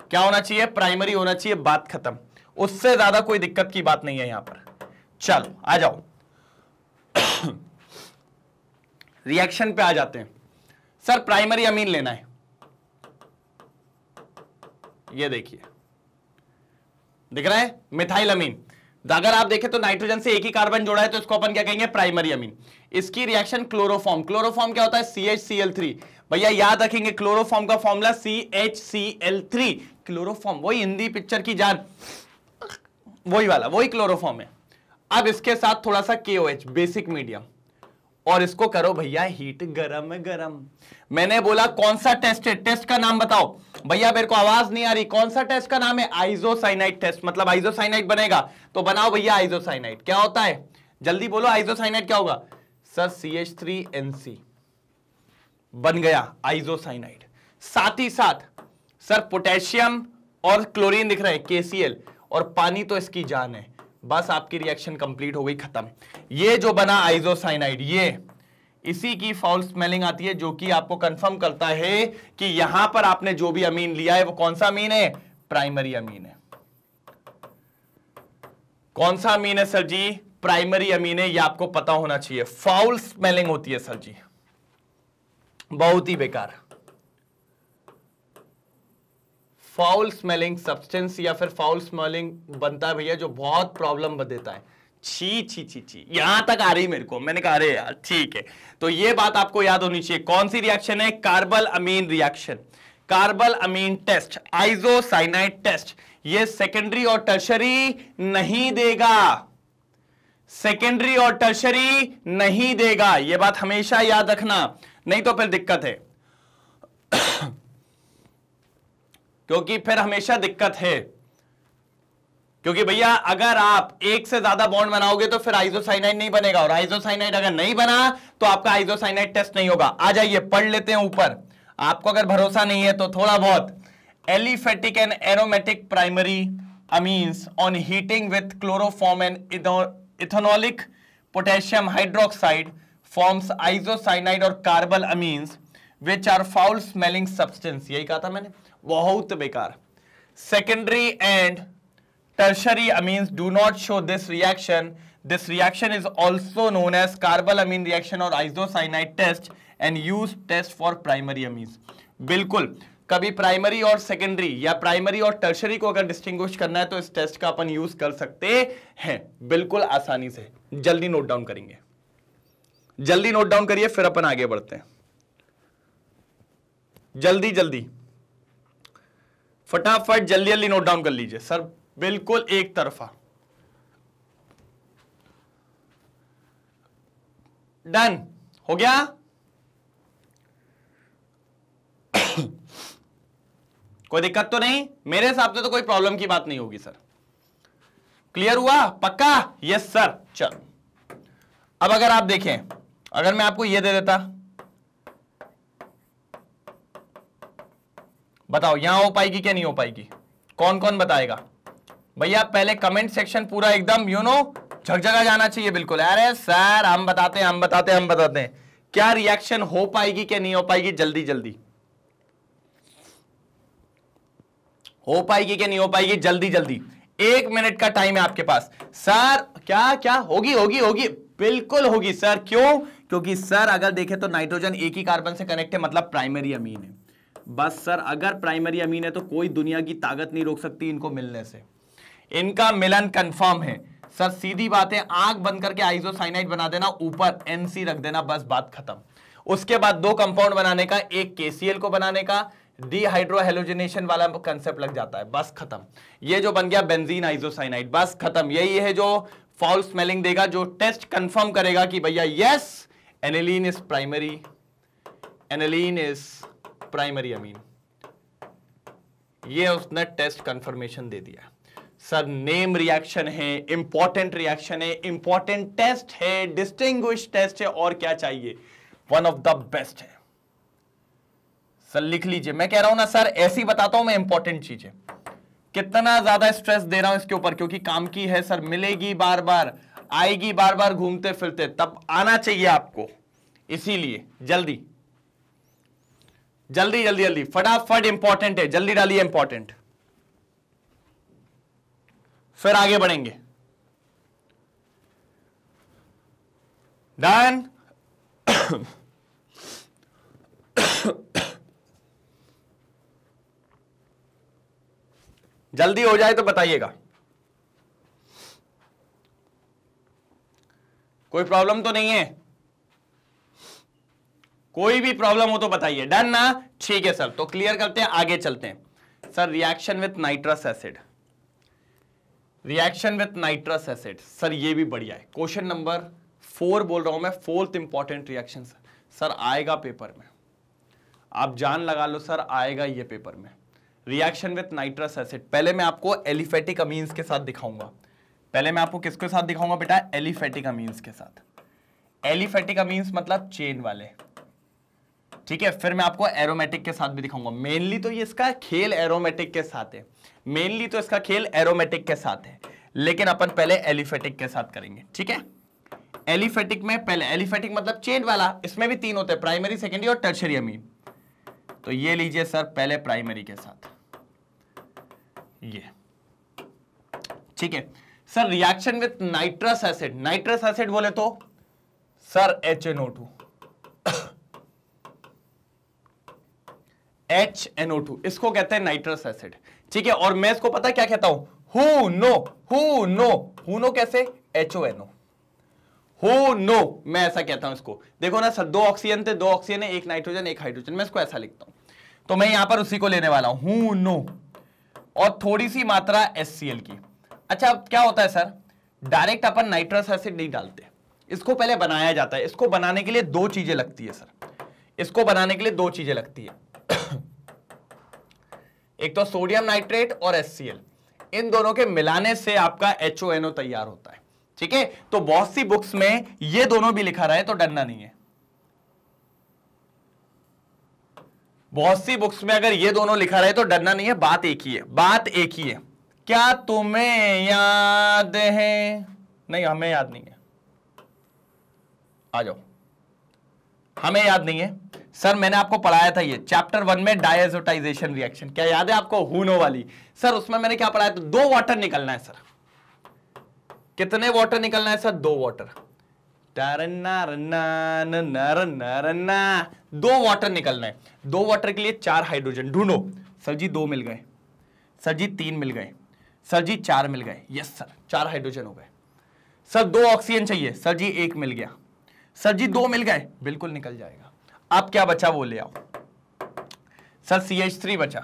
क्या होना चाहिए प्राइमरी होना चाहिए बात खत्म उससे ज्यादा कोई दिक्कत की बात नहीं है यहां पर चलो आ जाओ रिएक्शन [coughs] पे आ जाते हैं सर प्राइमरी अमीन लेना है ये देखिए दिख रहा है मिथाइल अमीन तो अगर आप देखें तो नाइट्रोजन से एक ही कार्बन जोड़ा है तो इसको अपन क्या कहेंगे प्राइमरी अमीन इसकी रिएक्शन क्लोरोफॉर्म क्लोरोफॉर्म क्या होता है C H C L three भैया याद रखेंगे क्लोरोफॉर्म का formula C H C L three chloroform वही हिंदी पिक्चर की जान वही वाला वही क्लोरोफॉर्म है अब इसके साथ थोड़ा सा के ओ एच बेसिक मीडियम और इसको करो भैया हीट गरम गरम मैंने बोला कौन सा टेस्ट है टेस्ट का नाम बताओ भैया मेरे को आवाज नहीं आ रही कौन सा टेस्ट का नाम है आइजोसाइनाइट टेस्ट मतलब आइजोसाइनाइट बनेगा तो बनाओ भैया आइजोसाइनाइट क्या होता है जल्दी बोलो आइजोसाइनाइट क्या होगा sir C H three N C बन गया आइजोसाइनाइट साथ ही साथ सर पोटेशियम और क्लोरीन दिख रहे हैं केसीएल और पानी तो इसकी जान है बस आपकी रिएक्शन कंप्लीट हो गई खत्म ये जो बना आइजोसाइनाइड ये इसी की फॉल स्मेलिंग आती है जो कि आपको कंफर्म करता है कि यहां पर आपने जो भी अमीन लिया है वो कौन सा अमीन है प्राइमरी अमीन है कौन सा अमीन है सर जी प्राइमरी अमीन है ये आपको पता होना चाहिए फाउल स्मेलिंग होती है सर जी बहुत ही बेकार फाउल स्मेलिंग सब्सटेंस या फिर फाउल स्मेलिंग बनता है भैया जो बहुत प्रॉब्लम देता है छी छी छी छी यहां तक आ रही मेरे को मैंने कहा अरे यार ठीक है तो ये बात आपको याद होनी चाहिए कौन सी रिएक्शन है carbylamine reaction carbylamine test isocyanide test ये सेकेंडरी और टर्शरी नहीं देगा सेकेंडरी और टर्शरी नहीं देगा ये बात हमेशा याद रखना नहीं तो फिर दिक्कत है क्योंकि फिर हमेशा दिक्कत है क्योंकि भैया अगर आप एक से ज्यादा बॉन्ड बनाओगे तो फिर आइजोसाइनाइड नहीं बनेगा और आइजोसाइनाइड अगर नहीं बना तो आपका आइजोसाइनाइड टेस्ट नहीं होगा आ जाइए पढ़ लेते हैं ऊपर आपको अगर भरोसा नहीं है तो थोड़ा बहुत aliphatic and aromatic primary amines on heating with chloroform and ethanolic potassium hydroxide forms isocyanide और carbylamines which are foul smelling substance यही कहा था मैंने बहुत बेकार secondary and tertiary amine do not show this reaction this reaction is also known as carbylamine reaction और isocyanide test and use test for primary amine बिल्कुल कभी primary और सेकेंडरी या प्राइमरी और टर्शरी को अगर डिस्टिंग्विश करना है तो इस टेस्ट का अपन यूज कर सकते हैं बिल्कुल आसानी से जल्दी नोट डाउन करेंगे जल्दी नोट डाउन करिए फिर अपन आगे बढ़ते हैं जल्दी जल्दी फटाफट जल्दी जल्दी नोट डाउन कर लीजिए सर बिल्कुल एक तरफा डन हो गया [coughs] कोई दिक्कत तो नहीं मेरे हिसाब से तो कोई प्रॉब्लम की बात नहीं होगी सर क्लियर हुआ पक्का यस सर चल अब अगर आप देखें अगर मैं आपको यह दे देता बताओ यहां हो पाएगी क्या नहीं हो पाएगी कौन कौन बताएगा भैया पहले कमेंट सेक्शन पूरा एकदम यू नो झकझगा जाना चाहिए बिल्कुल अरे सर हम बताते हैं हम बताते हैं हम बताते हैं क्या रिएक्शन हो पाएगी क्या नहीं हो पाएगी जल्दी जल्दी हो पाएगी क्या नहीं हो पाएगी जल्दी जल्दी एक मिनट का टाइम है आपके पास सर क्या क्या होगी होगी होगी बिल्कुल होगी सर क्यों क्योंकि सर अगर देखें तो नाइट्रोजन एक ही कार्बन से कनेक्ट है मतलब प्राइमरी अमीन है बस सर अगर प्राइमरी अमीन है तो कोई दुनिया की ताकत नहीं रोक सकती इनको मिलने से इनका मिलन कंफर्म है सर सीधी बात है आंख बंद करके आइजोसाइनाइड बना देना ऊपर एनसी रख देना बस बात खत्म उसके बाद दो कंपाउंड बनाने का एक केसीएल को बनाने का डीहाइड्रोहेलोजिनेशन वाला कंसेप्ट लग जाता है बस खत्म ये जो बन गया बेंजीन आइजोसाइनाइड बस खत्म यही है जो फॉल स्मेलिंग देगा जो टेस्ट कंफर्म करेगा कि भैया yes aniline is primary aniline is primary amine ये उसने टेस्ट कंफर्मेशन दे दिया सर नेम रिएक्शन है इंपॉर्टेंट रिएक्शन है इंपॉर्टेंट टेस्ट है डिस्टिंग टेस्ट है और क्या चाहिए वन ऑफ द बेस्ट है सर लिख लीजिए मैं कह रहा हूं ना सर ऐसी बताता हूं मैं इंपॉर्टेंट चीजें कितना ज्यादा स्ट्रेस दे रहा हूं इसके ऊपर क्योंकि काम की है सर मिलेगी बार बार आएगी बार बार घूमते फिरते तब आना चाहिए आपको इसीलिए जल्दी जल्दी जल्दी जल्दी फटाफट इंपॉर्टेंट है जल्दी डालिए इंपॉर्टेंट फिर आगे बढ़ेंगे डन जल्दी हो जाए तो बताइएगा कोई प्रॉब्लम तो नहीं है कोई भी प्रॉब्लम हो तो बताइए डन ना ठीक है सर तो क्लियर करते हैं आगे चलते हैं sir reaction with nitrous acid reaction with nitrous acid sir ये भी बढ़िया है क्वेश्चन नंबर फोर बोल रहा हूं मैं फोर्थ इंपॉर्टेंट रिएक्शन सर आएगा पेपर में आप जान लगा लो सर आएगा ये पेपर में रिएक्शन विथ नाइट्रस एसिड पहले मैं आपको एलिफेटिक अमीन्स के साथ दिखाऊंगा पहले मैं आपको किसके साथ दिखाऊंगा बेटा एलिफेटिक अमीन्स के साथ एलिफेटिक अमीन्स मतलब चेन वाले ठीक है फिर मैं आपको एरोमेटिक के साथ भी दिखाऊंगा मेनली तो ये इसका खेल एरोमेटिक के साथ है मेनली तो इसका खेल एरोमेटिक के साथ है लेकिन अपन पहले एलिफेटिक के साथ करेंगे ठीक है एलिफेटिक में पहले एलिफेटिक मतलब चेन वाला इसमें भी तीन होते हैं प्राइमरी सेकेंडरी और टर्शरी अमीन तो ये लीजिए सर पहले प्राइमरी के साथ ये ठीक है sir reaction with nitrous acid nitrous acid बोले तो sir H N O H NO two इसको कहते हैं नाइट्रस एसिड ठीक है और मैं इसको पता क्या कहता हूं who know who know who know कैसे H O NO who know मैं ऐसा कहता हूं इसको देखो ना सर दो ऑक्सीजन थे दो ऑक्सीजन है एक नाइट्रोजन एक हाइड्रोजन मैं इसको ऐसा लिखता हूं तो मैं यहां पर उसी को लेने वाला हूं हु नो और थोड़ी सी मात्रा एस की अच्छा अब क्या होता है सर डायरेक्ट अपन नाइट्रस एसिड नहीं डालते इसको पहले बनाया जाता है इसको बनाने के लिए दो चीजें लगती है सर इसको बनाने के लिए दो चीजें लगती है [coughs] एक तो सोडियम नाइट्रेट और एस इन दोनों के मिलाने से आपका एच तैयार होता है ठीक है तो बहुत सी बुक्स में ये दोनों भी लिखा रहा है तो डरना नहीं है बहुत सी बुक्स में अगर ये दोनों लिखा रहे तो डरना नहीं है बात एक ही है बात एक ही है क्या तुम्हें याद है नहीं हमें याद नहीं है आ जाओ हमें याद नहीं है सर मैंने आपको पढ़ाया था ये चैप्टर वन में डायजोटाइजेशन रिएक्शन क्या याद है आपको हूनो वाली सर उसमें मैंने क्या पढ़ाया था दो वाटर निकलना है सर कितने वाटर निकलना है सर दो वाटर दो वाटर निकलना है दो वाटर के लिए चार हाइड्रोजन ढूंढो सर जी दो मिल गए सर जी तीन मिल गए सर जी चार मिल गए यस सर चार हाइड्रोजन हो गए सर दो ऑक्सीजन चाहिए सर जी एक मिल गया सर जी दो मिल गए बिल्कुल निकल जाएगा आप क्या बचा वो ले आओ सर सी एच थ्री बचा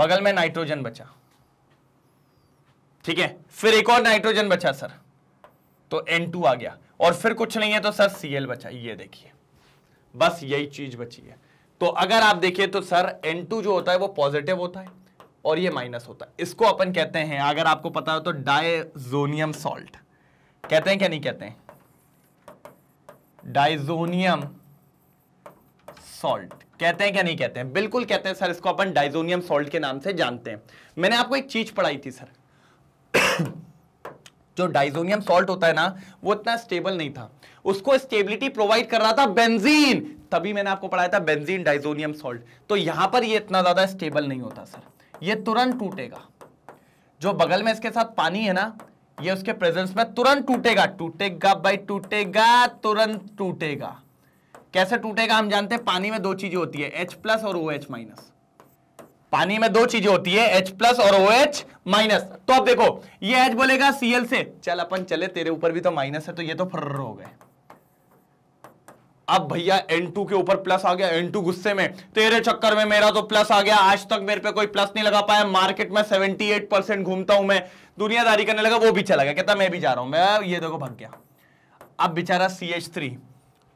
बगल में नाइट्रोजन बचा ठीक है फिर एक और नाइट्रोजन बचा सर तो N2 आ गया और फिर कुछ नहीं है तो सर Cl बचा ये देखिए बस यही चीज बची है तो अगर आप देखिए तो सर N2 जो होता है वो पॉजिटिव होता है और ये माइनस होता है इसको अपन कहते हैं अगर आपको पता हो तो डायजोनियम सॉल्ट कहते हैं क्या नहीं कहते हैं डाइजोनियम सॉल्ट कहते हैं क्या नहीं कहते हैं बिल्कुल कहते हैं सर इसको अपन डाइजोनियम सॉल्ट के नाम से जानते हैं मैंने आपको एक चीज पढ़ाई थी सर [coughs] जो डाइजोनियम सॉल्ट होता है ना वो इतना स्टेबल नहीं था उसको स्टेबिलिटी प्रोवाइड कर रहा था बेंजीन तभी मैंने आपको पढ़ाया था बेंजीन डाइजोनियम सॉल्ट तो यहां पर ये इतना ज्यादा स्टेबल नहीं होता सर ये तुरंत टूटेगा जो बगल में इसके साथ पानी है ना ये उसके प्रेजेंस में तुरंत टूटेगा टूटेगा भाई टूटेगा तुरंत टूटेगा कैसे टूटेगा हम जानते हैं पानी में दो चीजें होती है एच प्लस और ओ एच माइनस पानी में दो चीजें होती है H प्लस और ओ एच माइनस तो अब देखो ये H बोलेगा Cl से चल अपन चले तेरे ऊपर भी तो माइनस है तो ये तो फर्र हो गए अब भैया N2 के ऊपर प्लस आ गया N2 गुस्से में तेरे चक्कर में मेरा तो प्लस आ गया आज तक मेरे पे कोई प्लस नहीं लगा पाया मार्केट में 78 परसेंट घूमता हूं मैं दुनियादारी करने लगा वो भी चला गया कहता मैं भी जा रहा हूं मैं ये देखो भाग गया अब बेचारा सी एच थ्री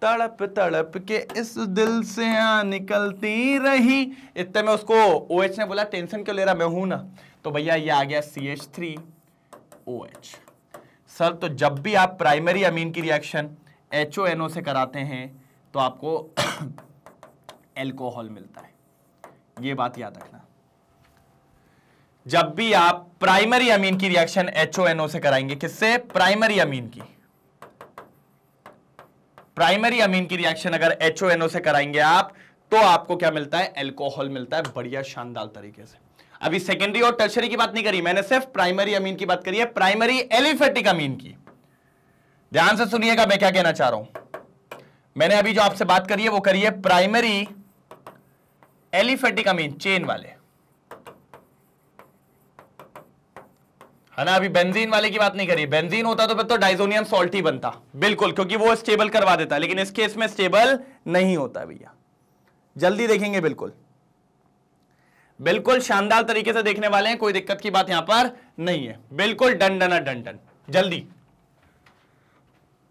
तड़प तड़प के इस दिल से आ निकलती रही इतने में उसको ओ OH ने बोला टेंशन क्यों ले रहा मैं हूं ना तो भैया ये आ गया C H three O H sir तो जब भी आप प्राइमरी अमीन की reaction H O N O से कराते हैं तो आपको एल्कोहल [coughs] मिलता है ये बात याद रखना जब भी आप प्राइमरी अमीन की रिएक्शन एनओ से कराएंगे किससे प्राइमरी अमीन की प्राइमरी अमीन की रिएक्शन अगर एनओ से कराएंगे आप तो आपको क्या मिलता है एल्कोहल मिलता है बढ़िया शानदार तरीके से अभी सेकेंडरी और टर्शरी की बात नहीं करी मैंने सिर्फ प्राइमरी अमीन की बात करी है प्राइमरी एलिफेटिक अमीन की ध्यान से सुनिएगा मैं क्या कहना चाह रहा हूं मैंने अभी जो आपसे बात करी है वो करी है प्राइमरी एलिफेटिक अमीन चेन वाले है ना अभी बेंजीन वाले की बात नहीं करी बेंजीन होता तो फिर तो डाइजोनियम सोल्ट ही बनता बिल्कुल क्योंकि वो स्टेबल करवा देता लेकिन इस केस में स्टेबल नहीं होता भैया जल्दी देखेंगे बिल्कुल बिल्कुल शानदार तरीके से देखने वाले हैं कोई दिक्कत की बात यहां पर नहीं है बिल्कुल डन डन डन डन जल्दी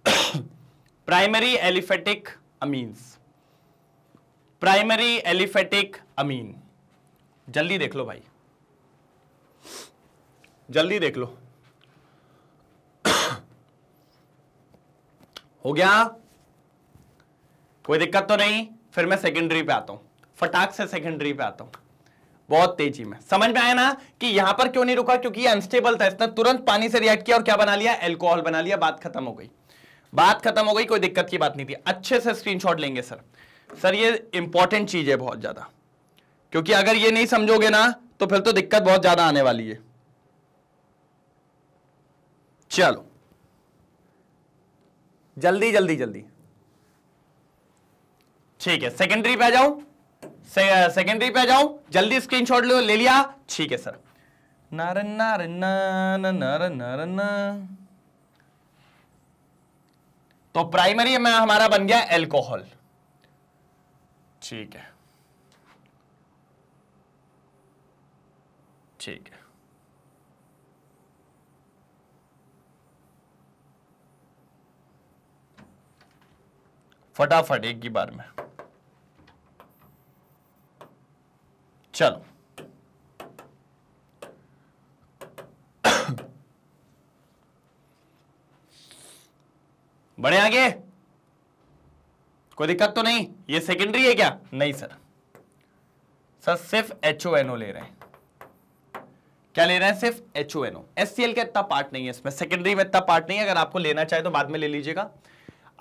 primary aliphatic amines primary aliphatic amine जल्दी देख लो भाई जल्दी देख लो हो गया कोई दिक्कत तो नहीं फिर मैं सेकेंडरी पे आता हूं फटाक से सेकेंडरी पे आता हूं बहुत तेजी में समझ में आया ना कि यहां पर क्यों नहीं रुका क्योंकि अनस्टेबल था इसने तुरंत पानी से रिएक्ट किया और क्या बना लिया एल्कोहल बना लिया बात खत्म हो गई बात खत्म हो गई कोई दिक्कत की बात नहीं थी अच्छे से स्क्रीनशॉट लेंगे सर सर ये इंपॉर्टेंट चीज है बहुत ज्यादा क्योंकि अगर ये नहीं समझोगे ना तो फिर तो दिक्कत बहुत ज्यादा आने वाली है चलो जल्दी जल्दी जल्दी ठीक है सेकेंडरी पे आ जाऊं से, सेकेंडरी पे आ जाऊं जल्दी स्क्रीनशॉट लो ले लिया ठीक है सर नर नर नर नर तो प्राइमरी में हमारा बन गया एल्कोहल ठीक है ठीक है फटाफट एक ही बार में चलो बढ़े आगे कोई दिक्कत तो नहीं ये सेकेंडरी है क्या नहीं सर सर सिर्फ एच ओ एन ओ ले रहे हैं क्या ले रहे हैं सिर्फ H O N O S C L का इतना पार्ट नहीं है इसमें सेकेंडरी में इतना पार्ट नहीं है अगर आपको लेना चाहे तो बाद में ले लीजिएगा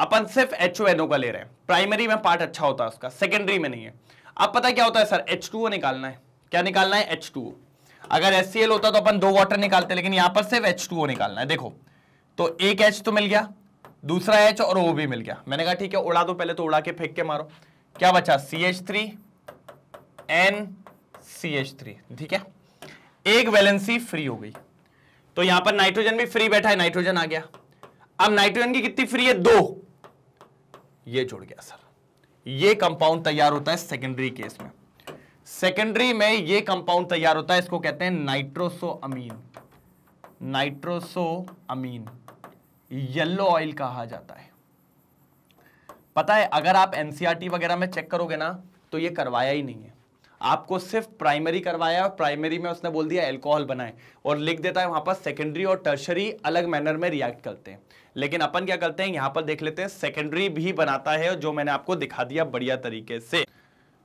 अपन सिर्फ एच का ले रहे हैं प्राइमरी में पार्ट अच्छा होता है उसका सेकेंडरी में नहीं है अब पता क्या होता है सर एच निकालना है क्या निकालना है एच अगर एस होता तो अपन दो वाटर निकालते लेकिन यहां पर सिर्फ एच निकालना है देखो तो एक एच तो मिल गया दूसरा एच और ओ भी मिल गया मैंने कहा ठीक है उड़ा दो पहले तो उड़ा के फेंक के मारो क्या बचा C H three N C H three ठीक है एक वैलेंसी फ्री हो गई तो यहां पर नाइट्रोजन भी फ्री बैठा है नाइट्रोजन आ गया अब नाइट्रोजन की कितनी फ्री है दो ये जुड़ गया सर ये कंपाउंड तैयार होता है सेकेंडरी केस में सेकेंडरी में ये कंपाउंड तैयार होता है इसको कहते हैं nitroso amine nitroso amine yellow oil कहा जाता है पता है अगर आप एनसीआरटी e वगैरह में चेक करोगे ना तो ये करवाया ही नहीं है आपको सिर्फ प्राइमरी करवाया और प्राइमरी में उसने बोल दिया एल्कोहल बनाए और लिख देता है वहां पर सेकेंडरी और टर्शरी अलग मैनर में रिएक्ट करते हैं लेकिन अपन क्या करते हैं यहां पर देख लेते हैं सेकेंडरी भी बनाता है जो मैंने आपको दिखा दिया बढ़िया तरीके से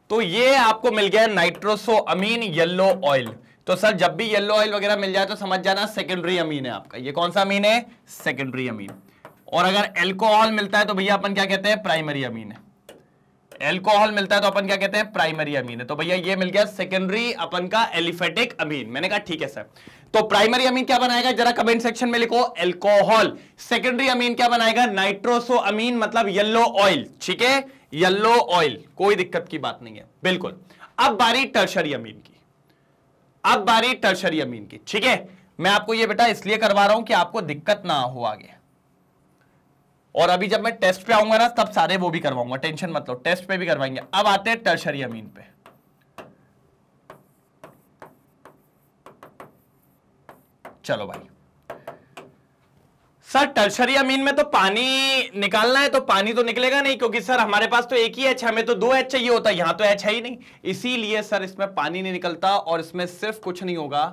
तो ये आपको मिल गया नाइट्रोसो अमीन येल्लो ऑयल तो सर जब भी येल्लो ऑयल वगैरह मिल जाए तो समझ जाना सेकेंडरी अमीन है आपका ये कौन सा अमीन है सेकेंडरी अमीन और अगर एल्कोहल मिलता है तो भैया अपन क्या कहते हैं प्राइमरी अमीन है एल्कोहल मिलता है तो अपन क्या कहते हैं प्राइमरी अमीन है तो भैया ये मिल गया सेकेंडरी अपन का एलिफेटिक अमीन मैंने कहा ठीक है सर तो प्राइमरी अमीन क्या बनाएगा जरा कमेंट सेक्शन में लिखो एल्कोहल सेकेंडरी अमीन क्या बनाएगा नाइट्रोसो अमीन मतलब येल्लो ऑयल ठीक है येल्लो ऑयल कोई दिक्कत की बात नहीं है बिल्कुल अब बारी टर्शरी अमीन की अब बारी टर्शरी अमीन की ठीक है मैं आपको ये बेटा इसलिए करवा रहा हूं कि आपको दिक्कत ना हो आगे और अभी जब मैं टेस्ट पे आऊंगा ना तब सारे वो भी करवाऊंगा टेंशन मतलब टेस्ट पे भी करवाएंगे अब आते हैं टर्शरी अमीन पे चलो भाई सर टर्शरी अमीन में तो पानी निकालना है तो पानी तो निकलेगा नहीं क्योंकि सर हमारे पास तो एक ही एच है हमें तो दो एच चाहिए होता है यहां तो एच है ही नहीं इसीलिए सर इसमें पानी नहीं निकलता और इसमें सिर्फ कुछ नहीं होगा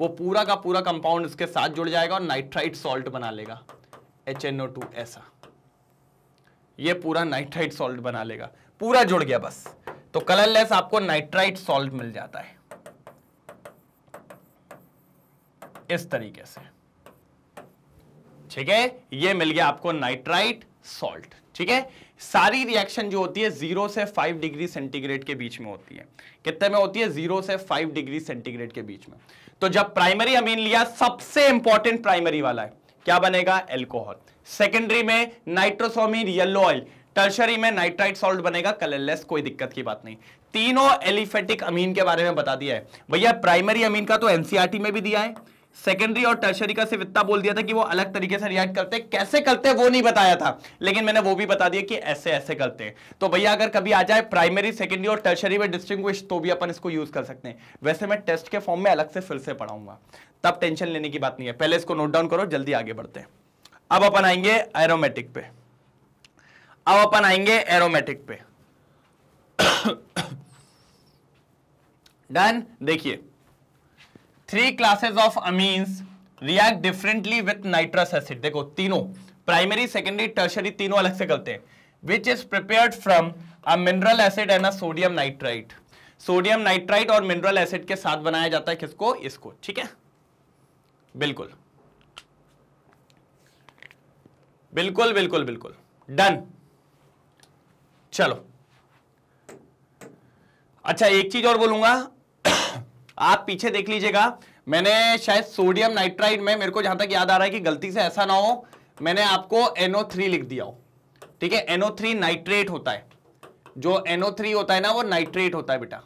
वो पूरा का पूरा कंपाउंड इसके साथ जुड़ जाएगा और नाइट्राइट सॉल्ट बना लेगा एच ऐसा ये पूरा नाइट्राइट सॉल्ट बना लेगा पूरा जुड़ गया बस तो कलरलेस आपको नाइट्राइट सॉल्ट मिल जाता है इस तरीके से ठीक है ये मिल गया आपको नाइट्राइट सॉल्ट ठीक है सारी रिएक्शन जो होती है जीरो से फाइव डिग्री सेंटीग्रेड के बीच में होती है कितने में होती है जीरो से फाइव डिग्री सेंटीग्रेड के बीच में तो जब प्राइमरी अमीन लिया सबसे इंपॉर्टेंट प्राइमरी वाला है क्या बनेगा एल्कोहल सेकेंडरी में नाइट्रोसोमीन येलो ऑयल टर्शरी में नाइट्राइट सॉल्ट बनेगा कलरलेस कोई दिक्कत की बात नहीं तीनों एलिफेटिक अमीन के बारे में बता दिया है भैया प्राइमरी अमीन का तो एनसीआरटी e में भी दिया है सेकेंडरी और टर्शरी का सिर्फ इतना बोल दिया था कि वो अलग तरीके से रिएक्ट करते हैं कैसे करते हैं वो नहीं बताया था लेकिन मैंने वो भी बता दिया कि ऐसे ऐसे करते हैं तो भैया अगर कभी आ जाए प्राइमरी सेकेंडरी और टर्शरी में डिस्टिंग तो भी अपन इसको यूज कर सकते हैं वैसे मैं टेस्ट के फॉर्म में अलग से फिर से पढ़ाऊंगा तब टेंशन लेने की बात नहीं है पहले इसको नोट डाउन करो जल्दी आगे बढ़ते हैं अब अपन आएंगे एरोमेटिक पे अब अपन आएंगे एरोमेटिक पे डन [coughs] देखिए three classes of amines react differently with nitrous acid देखो तीनों प्राइमरी सेकेंडरी टर्शरी तीनों अलग से करते हैं which is prepare from a mineral acid and a sodium nitrite sodium nitrite और मिनरल एसिड के साथ बनाया जाता है किसको इसको ठीक है बिल्कुल बिल्कुल बिल्कुल बिल्कुल डन चलो अच्छा एक चीज और बोलूंगा आप पीछे देख लीजिएगा मैंने शायद सोडियम नाइट्राइड में मेरे को जहां तक याद आ रहा है कि गलती से ऐसा ना हो मैंने आपको NO3 लिख दिया हो ठीक है NO3 नाइट्रेट होता है जो NO3 होता है ना वो नाइट्रेट होता है बेटा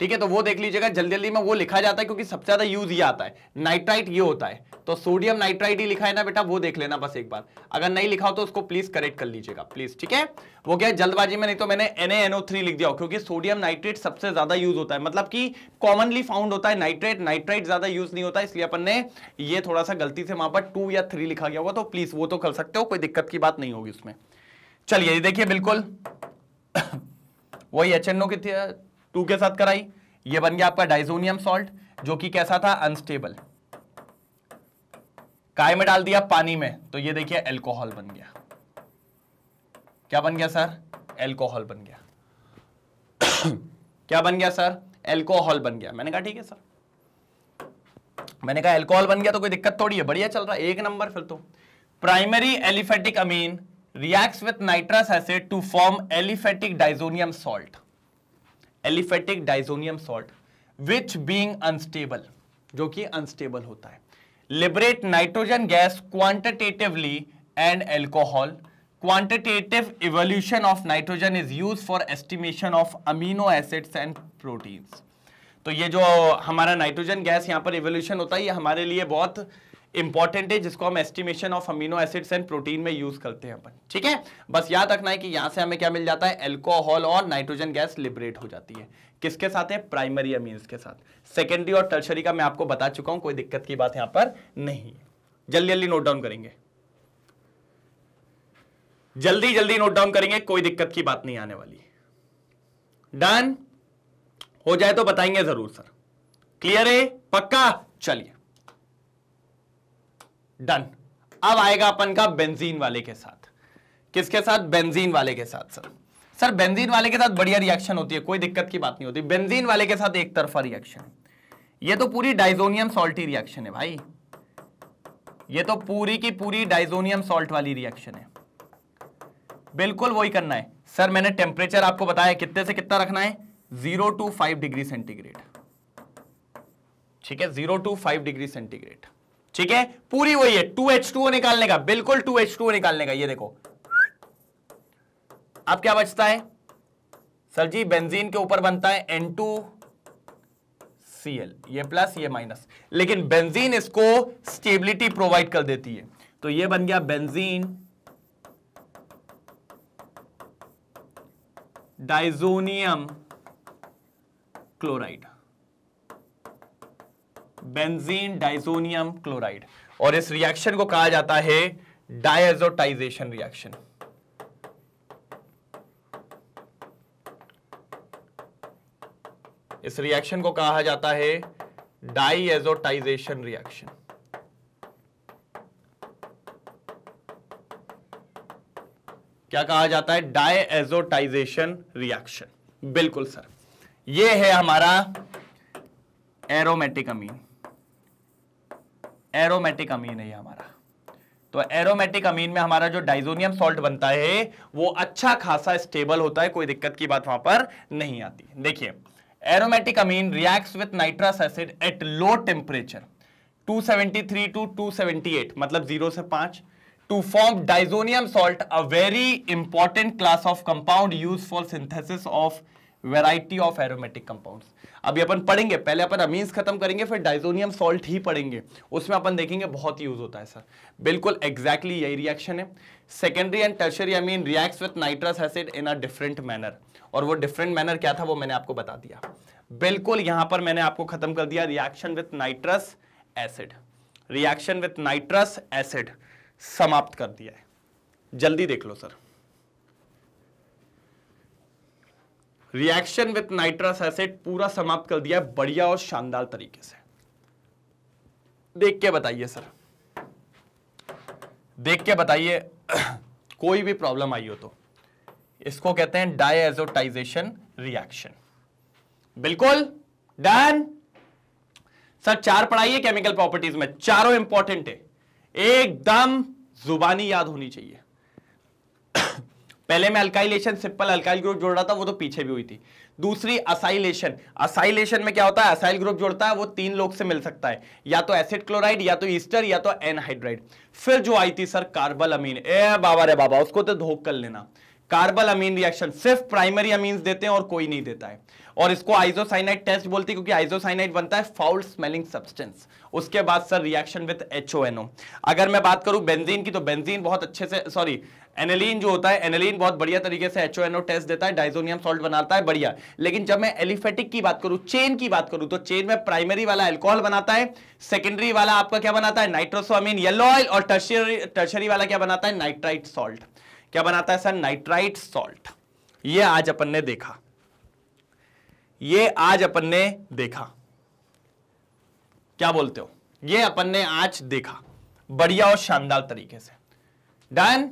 ठीक है तो वो देख लीजिएगा जल्दी जल्दी में वो लिखा जाता है क्योंकि सबसे ज्यादा यूज ये आता है नाइट्राइट ये होता है तो सोडियम नाइट्राइड ही लिखा है ना बेटा वो देख लेना बस एक बार अगर नहीं लिखा हो तो उसको प्लीज करेक्ट कर लीजिएगा प्लीज ठीक है वो क्या जल्दबाजी में नहीं तो मैंने NaNO3 लिख दिया क्योंकि सोडियम नाइट्रेट सबसे ज्यादा यूज होता है मतलब कि कॉमनली फाउंड होता है नाइट्रेट नाइट्राइट ज्यादा यूज नहीं होता इसलिए अपन ने ये थोड़ा सा गलती से वहां पर टू या थ्री लिखा गया होगा तो प्लीज वो तो कर सकते हो कोई दिक्कत की बात नहीं होगी उसमें चलिए देखिए बिल्कुल [coughs] वही एच एन टू के साथ कराई ये बन गया आपका डाइजोनियम सॉल्ट जो कि कैसा था अनस्टेबल काय में डाल दिया पानी में तो ये देखिए एल्कोहल बन गया क्या बन गया सर एल्कोहल बन गया क्या बन गया सर एल्कोहल बन गया मैंने कहा ठीक है सर मैंने कहा एल्कोहल बन गया तो कोई दिक्कत थोड़ी है बढ़िया चल रहा है एक नंबर फिर तो primary aliphatic amine reacts with nitrous acid to form aliphatic diazonium salt aliphatic diazonium salt which being unstable जो कि अनस्टेबल होता है liberate nitrogen gas quantitatively and alcohol quantitative evolution of nitrogen is use for estimation of amino acids and proteins तो ये जो हमारा nitrogen gas यहाँ पर इवोल्यूशन होता है ये हमारे लिए बहुत इंपॉर्टेंट है जिसको हम estimation of amino acids and protein में यूज करते हैं अपन ठीक है बस याद रखना है कि यहां से हमें क्या मिल जाता है एल्कोहल और नाइट्रोजन गैस लिबरेट हो जाती है किसके साथ है प्राइमरी अमीन्स के साथ सेकेंडरी और टर्शरी का मैं आपको बता चुका हूं कोई दिक्कत की बात यहां पर नहीं जल्दी जल्दी नोट डाउन करेंगे जल्दी जल्दी नोट डाउन करेंगे कोई दिक्कत की बात नहीं आने वाली डन हो जाए तो बताएंगे जरूर सर क्लियर है पक्का चलिए डन अब आएगा अपन का बेंजीन वाले के साथ किसके साथ बेंजीन वाले के साथ सर सर बेंजीन वाले के साथ बढ़िया रिएक्शन होती है कोई दिक्कत की बात नहीं होती बेंजीन वाले के साथ एक तरफा रिएक्शन ये तो पूरी डाइजोनियम सॉल्टी रिएक्शन है भाई ये तो पूरी की पूरी डाइजोनियम सॉल्ट वाली रिएक्शन है बिल्कुल वही करना है सर मैंने टेम्परेचर आपको बताया कितने से कितना रखना है zero to five degree centigrade ठीक है zero to five degree centigrade ठीक है पूरी वही है टू एच टू निकालने का बिल्कुल टू एच टू निकालने का ये देखो अब क्या बचता है सर जी बेंजीन के ऊपर बनता है एन टू सी एल ये प्लस ये माइनस लेकिन बेंजीन इसको स्टेबिलिटी प्रोवाइड कर देती है तो ये बन गया benzene diazonium chloride benzene diazonium chloride और इस रिएक्शन को कहा जाता है डायजोटाइजेशन रिएक्शन इस रिएक्शन को कहा जाता है डाइएजोटाइजेशन रिएक्शन क्या कहा जाता है डायएजोटाइजेशन रिएक्शन बिल्कुल सर ये है हमारा एरोमेटिक अमीन एरोमेटिक अमीन है हमारा तो एरोमेटिक अमीन में हमारा जो डाइजोनियम सॉल्ट बनता है वो अच्छा खासा स्टेबल होता है कोई दिक्कत की बात वहां पर नहीं आती देखिए aromatic amine reacts with nitrous acid at low temperature 273 to 278 मतलब जीरो से पांच to form diazonium salt a very important class of compound use for synthesis of variety of aromatic compounds अभी अपन पढ़ेंगे पहले अपन अमीन्स खत्म करेंगे फिर डाइजोनियम सॉल्ट ही पढ़ेंगे उसमें अपन देखेंगे बहुत यूज होता है सर बिल्कुल एग्जैक्टली exactly यही रिएक्शन है secondary and tertiary amine react with nitrous acid in a different manner और वो डिफरेंट मैनर क्या था वो मैंने आपको बता दिया बिल्कुल यहां पर मैंने आपको खत्म कर दिया reaction with nitrous acid reaction with nitrous acid समाप्त कर दिया है जल्दी देख लो sir reaction with nitrous acid पूरा समाप्त कर दिया है बढ़िया और शानदार तरीके से देख के बताइए सर देख के बताइए [clears throat] कोई भी प्रॉब्लम आई हो तो इसको कहते हैं डायजोटाइजेशन रिएक्शन बिल्कुल डन सर चार पढ़ाइए केमिकल प्रॉपर्टीज में चारों इंपॉर्टेंट है एकदम जुबानी याद होनी चाहिए पहले मैं अल्काइलेशन सिंपल अल्काइल ग्रुप जोड़ रहा था वो तो पीछे भी हुई थी दूसरी असाइलेशन असाइलेशन में क्या होता है असाइल ग्रुप जोड़ता है वो तीन लोग से मिल सकता है या तो एसिड क्लोराइड या तो ईस्टर या तो एनहाइड्राइड फिर जो आई थी सर कार्बल अमीन ए बाबा रे बाबा उसको तो धोख कर लेना कार्बल अमीन रिएक्शन सिर्फ प्राइमरी अमीन देते हैं और कोई नहीं देता है और इसको आइजोसाइनाइट टेस्ट बोलते हैं क्योंकि आइजोसाइनाइट बनता है फाउल स्मेलिंग सब्सटेंस उसके बाद सर रिएक्शन विद ओ अगर मैं बात करूं बेंजीन की तो बेंजीन बहुत अच्छे से सॉरी एनेलिन जो होता है एनेलिन बहुत बढ़िया तरीके से एचओएनओ टेस्ट देता है डाइजोनियम सॉल्ट बनाता है बढ़िया लेकिन जब मैं एलिफेटिक की बात करूं चेन की बात करूं तो चेन में प्राइमरी वाला एल्कोहल बनाता है सेकेंडरी वाला आपका क्या बनाता है नाइट्रोसोमिन येलो ऑयल और टर्शरी टर्शरी वाला क्या बनाता है नाइट्राइट सॉल्ट क्या बनाता है सर नाइट्राइट सॉल्ट ये आज अपन ने देखा ये आज अपन ने देखा क्या बोलते हो ये अपन ने आज देखा बढ़िया और शानदार तरीके से डन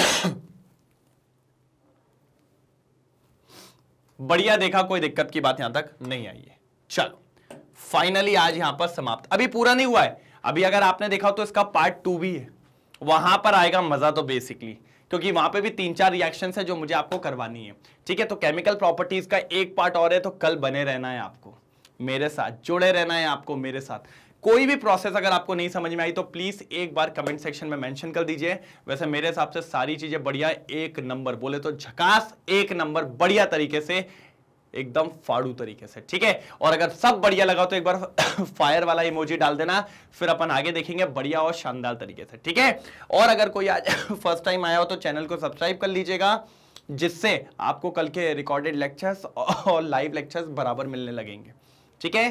[coughs] बढ़िया देखा कोई दिक्कत की बात यहां तक नहीं आई है चलो फाइनली आज यहां पर समाप्त अभी पूरा नहीं हुआ है अभी अगर आपने देखा तो इसका पार्ट टू भी है वहां पर आएगा मजा तो बेसिकली क्योंकि वहां पे भी तीन चार रिएक्शन है जो मुझे आपको करवानी है ठीक है तो केमिकल प्रॉपर्टीज का एक पार्ट और है तो कल बने रहना है आपको मेरे साथ जुड़े रहना है आपको मेरे साथ कोई भी प्रोसेस अगर आपको नहीं समझ में आई तो प्लीज़ एक बार कमेंट सेक्शन में मेंशन कर दीजिए वैसे मेरे हिसाब से सारी चीज़ें बढ़िया एक नंबर बोले तो झकास एक नंबर बढ़िया तरीके से एकदम फाड़ू तरीके से ठीक है और अगर सब बढ़िया लगा तो एक बार फायर [coughs] वाला इमोजी डाल देना फिर अपन आगे देखेंगे बढ़िया और शानदार तरीके से ठीक है और अगर कोई आज फर्स्ट [coughs] टाइम आया हो तो चैनल को सब्सक्राइब कर लीजिएगा जिससे आपको कल के रिकॉर्डेड लेक्चर्स और लाइव लेक्चर्स बराबर मिलने लगेंगे ठीक है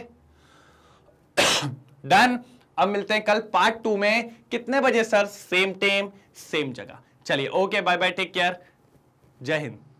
डन [coughs] अब मिलते हैं कल पार्ट टू में कितने बजे सर सेम टेम सेम जगह चलिए okay bye bye take care जय हिंद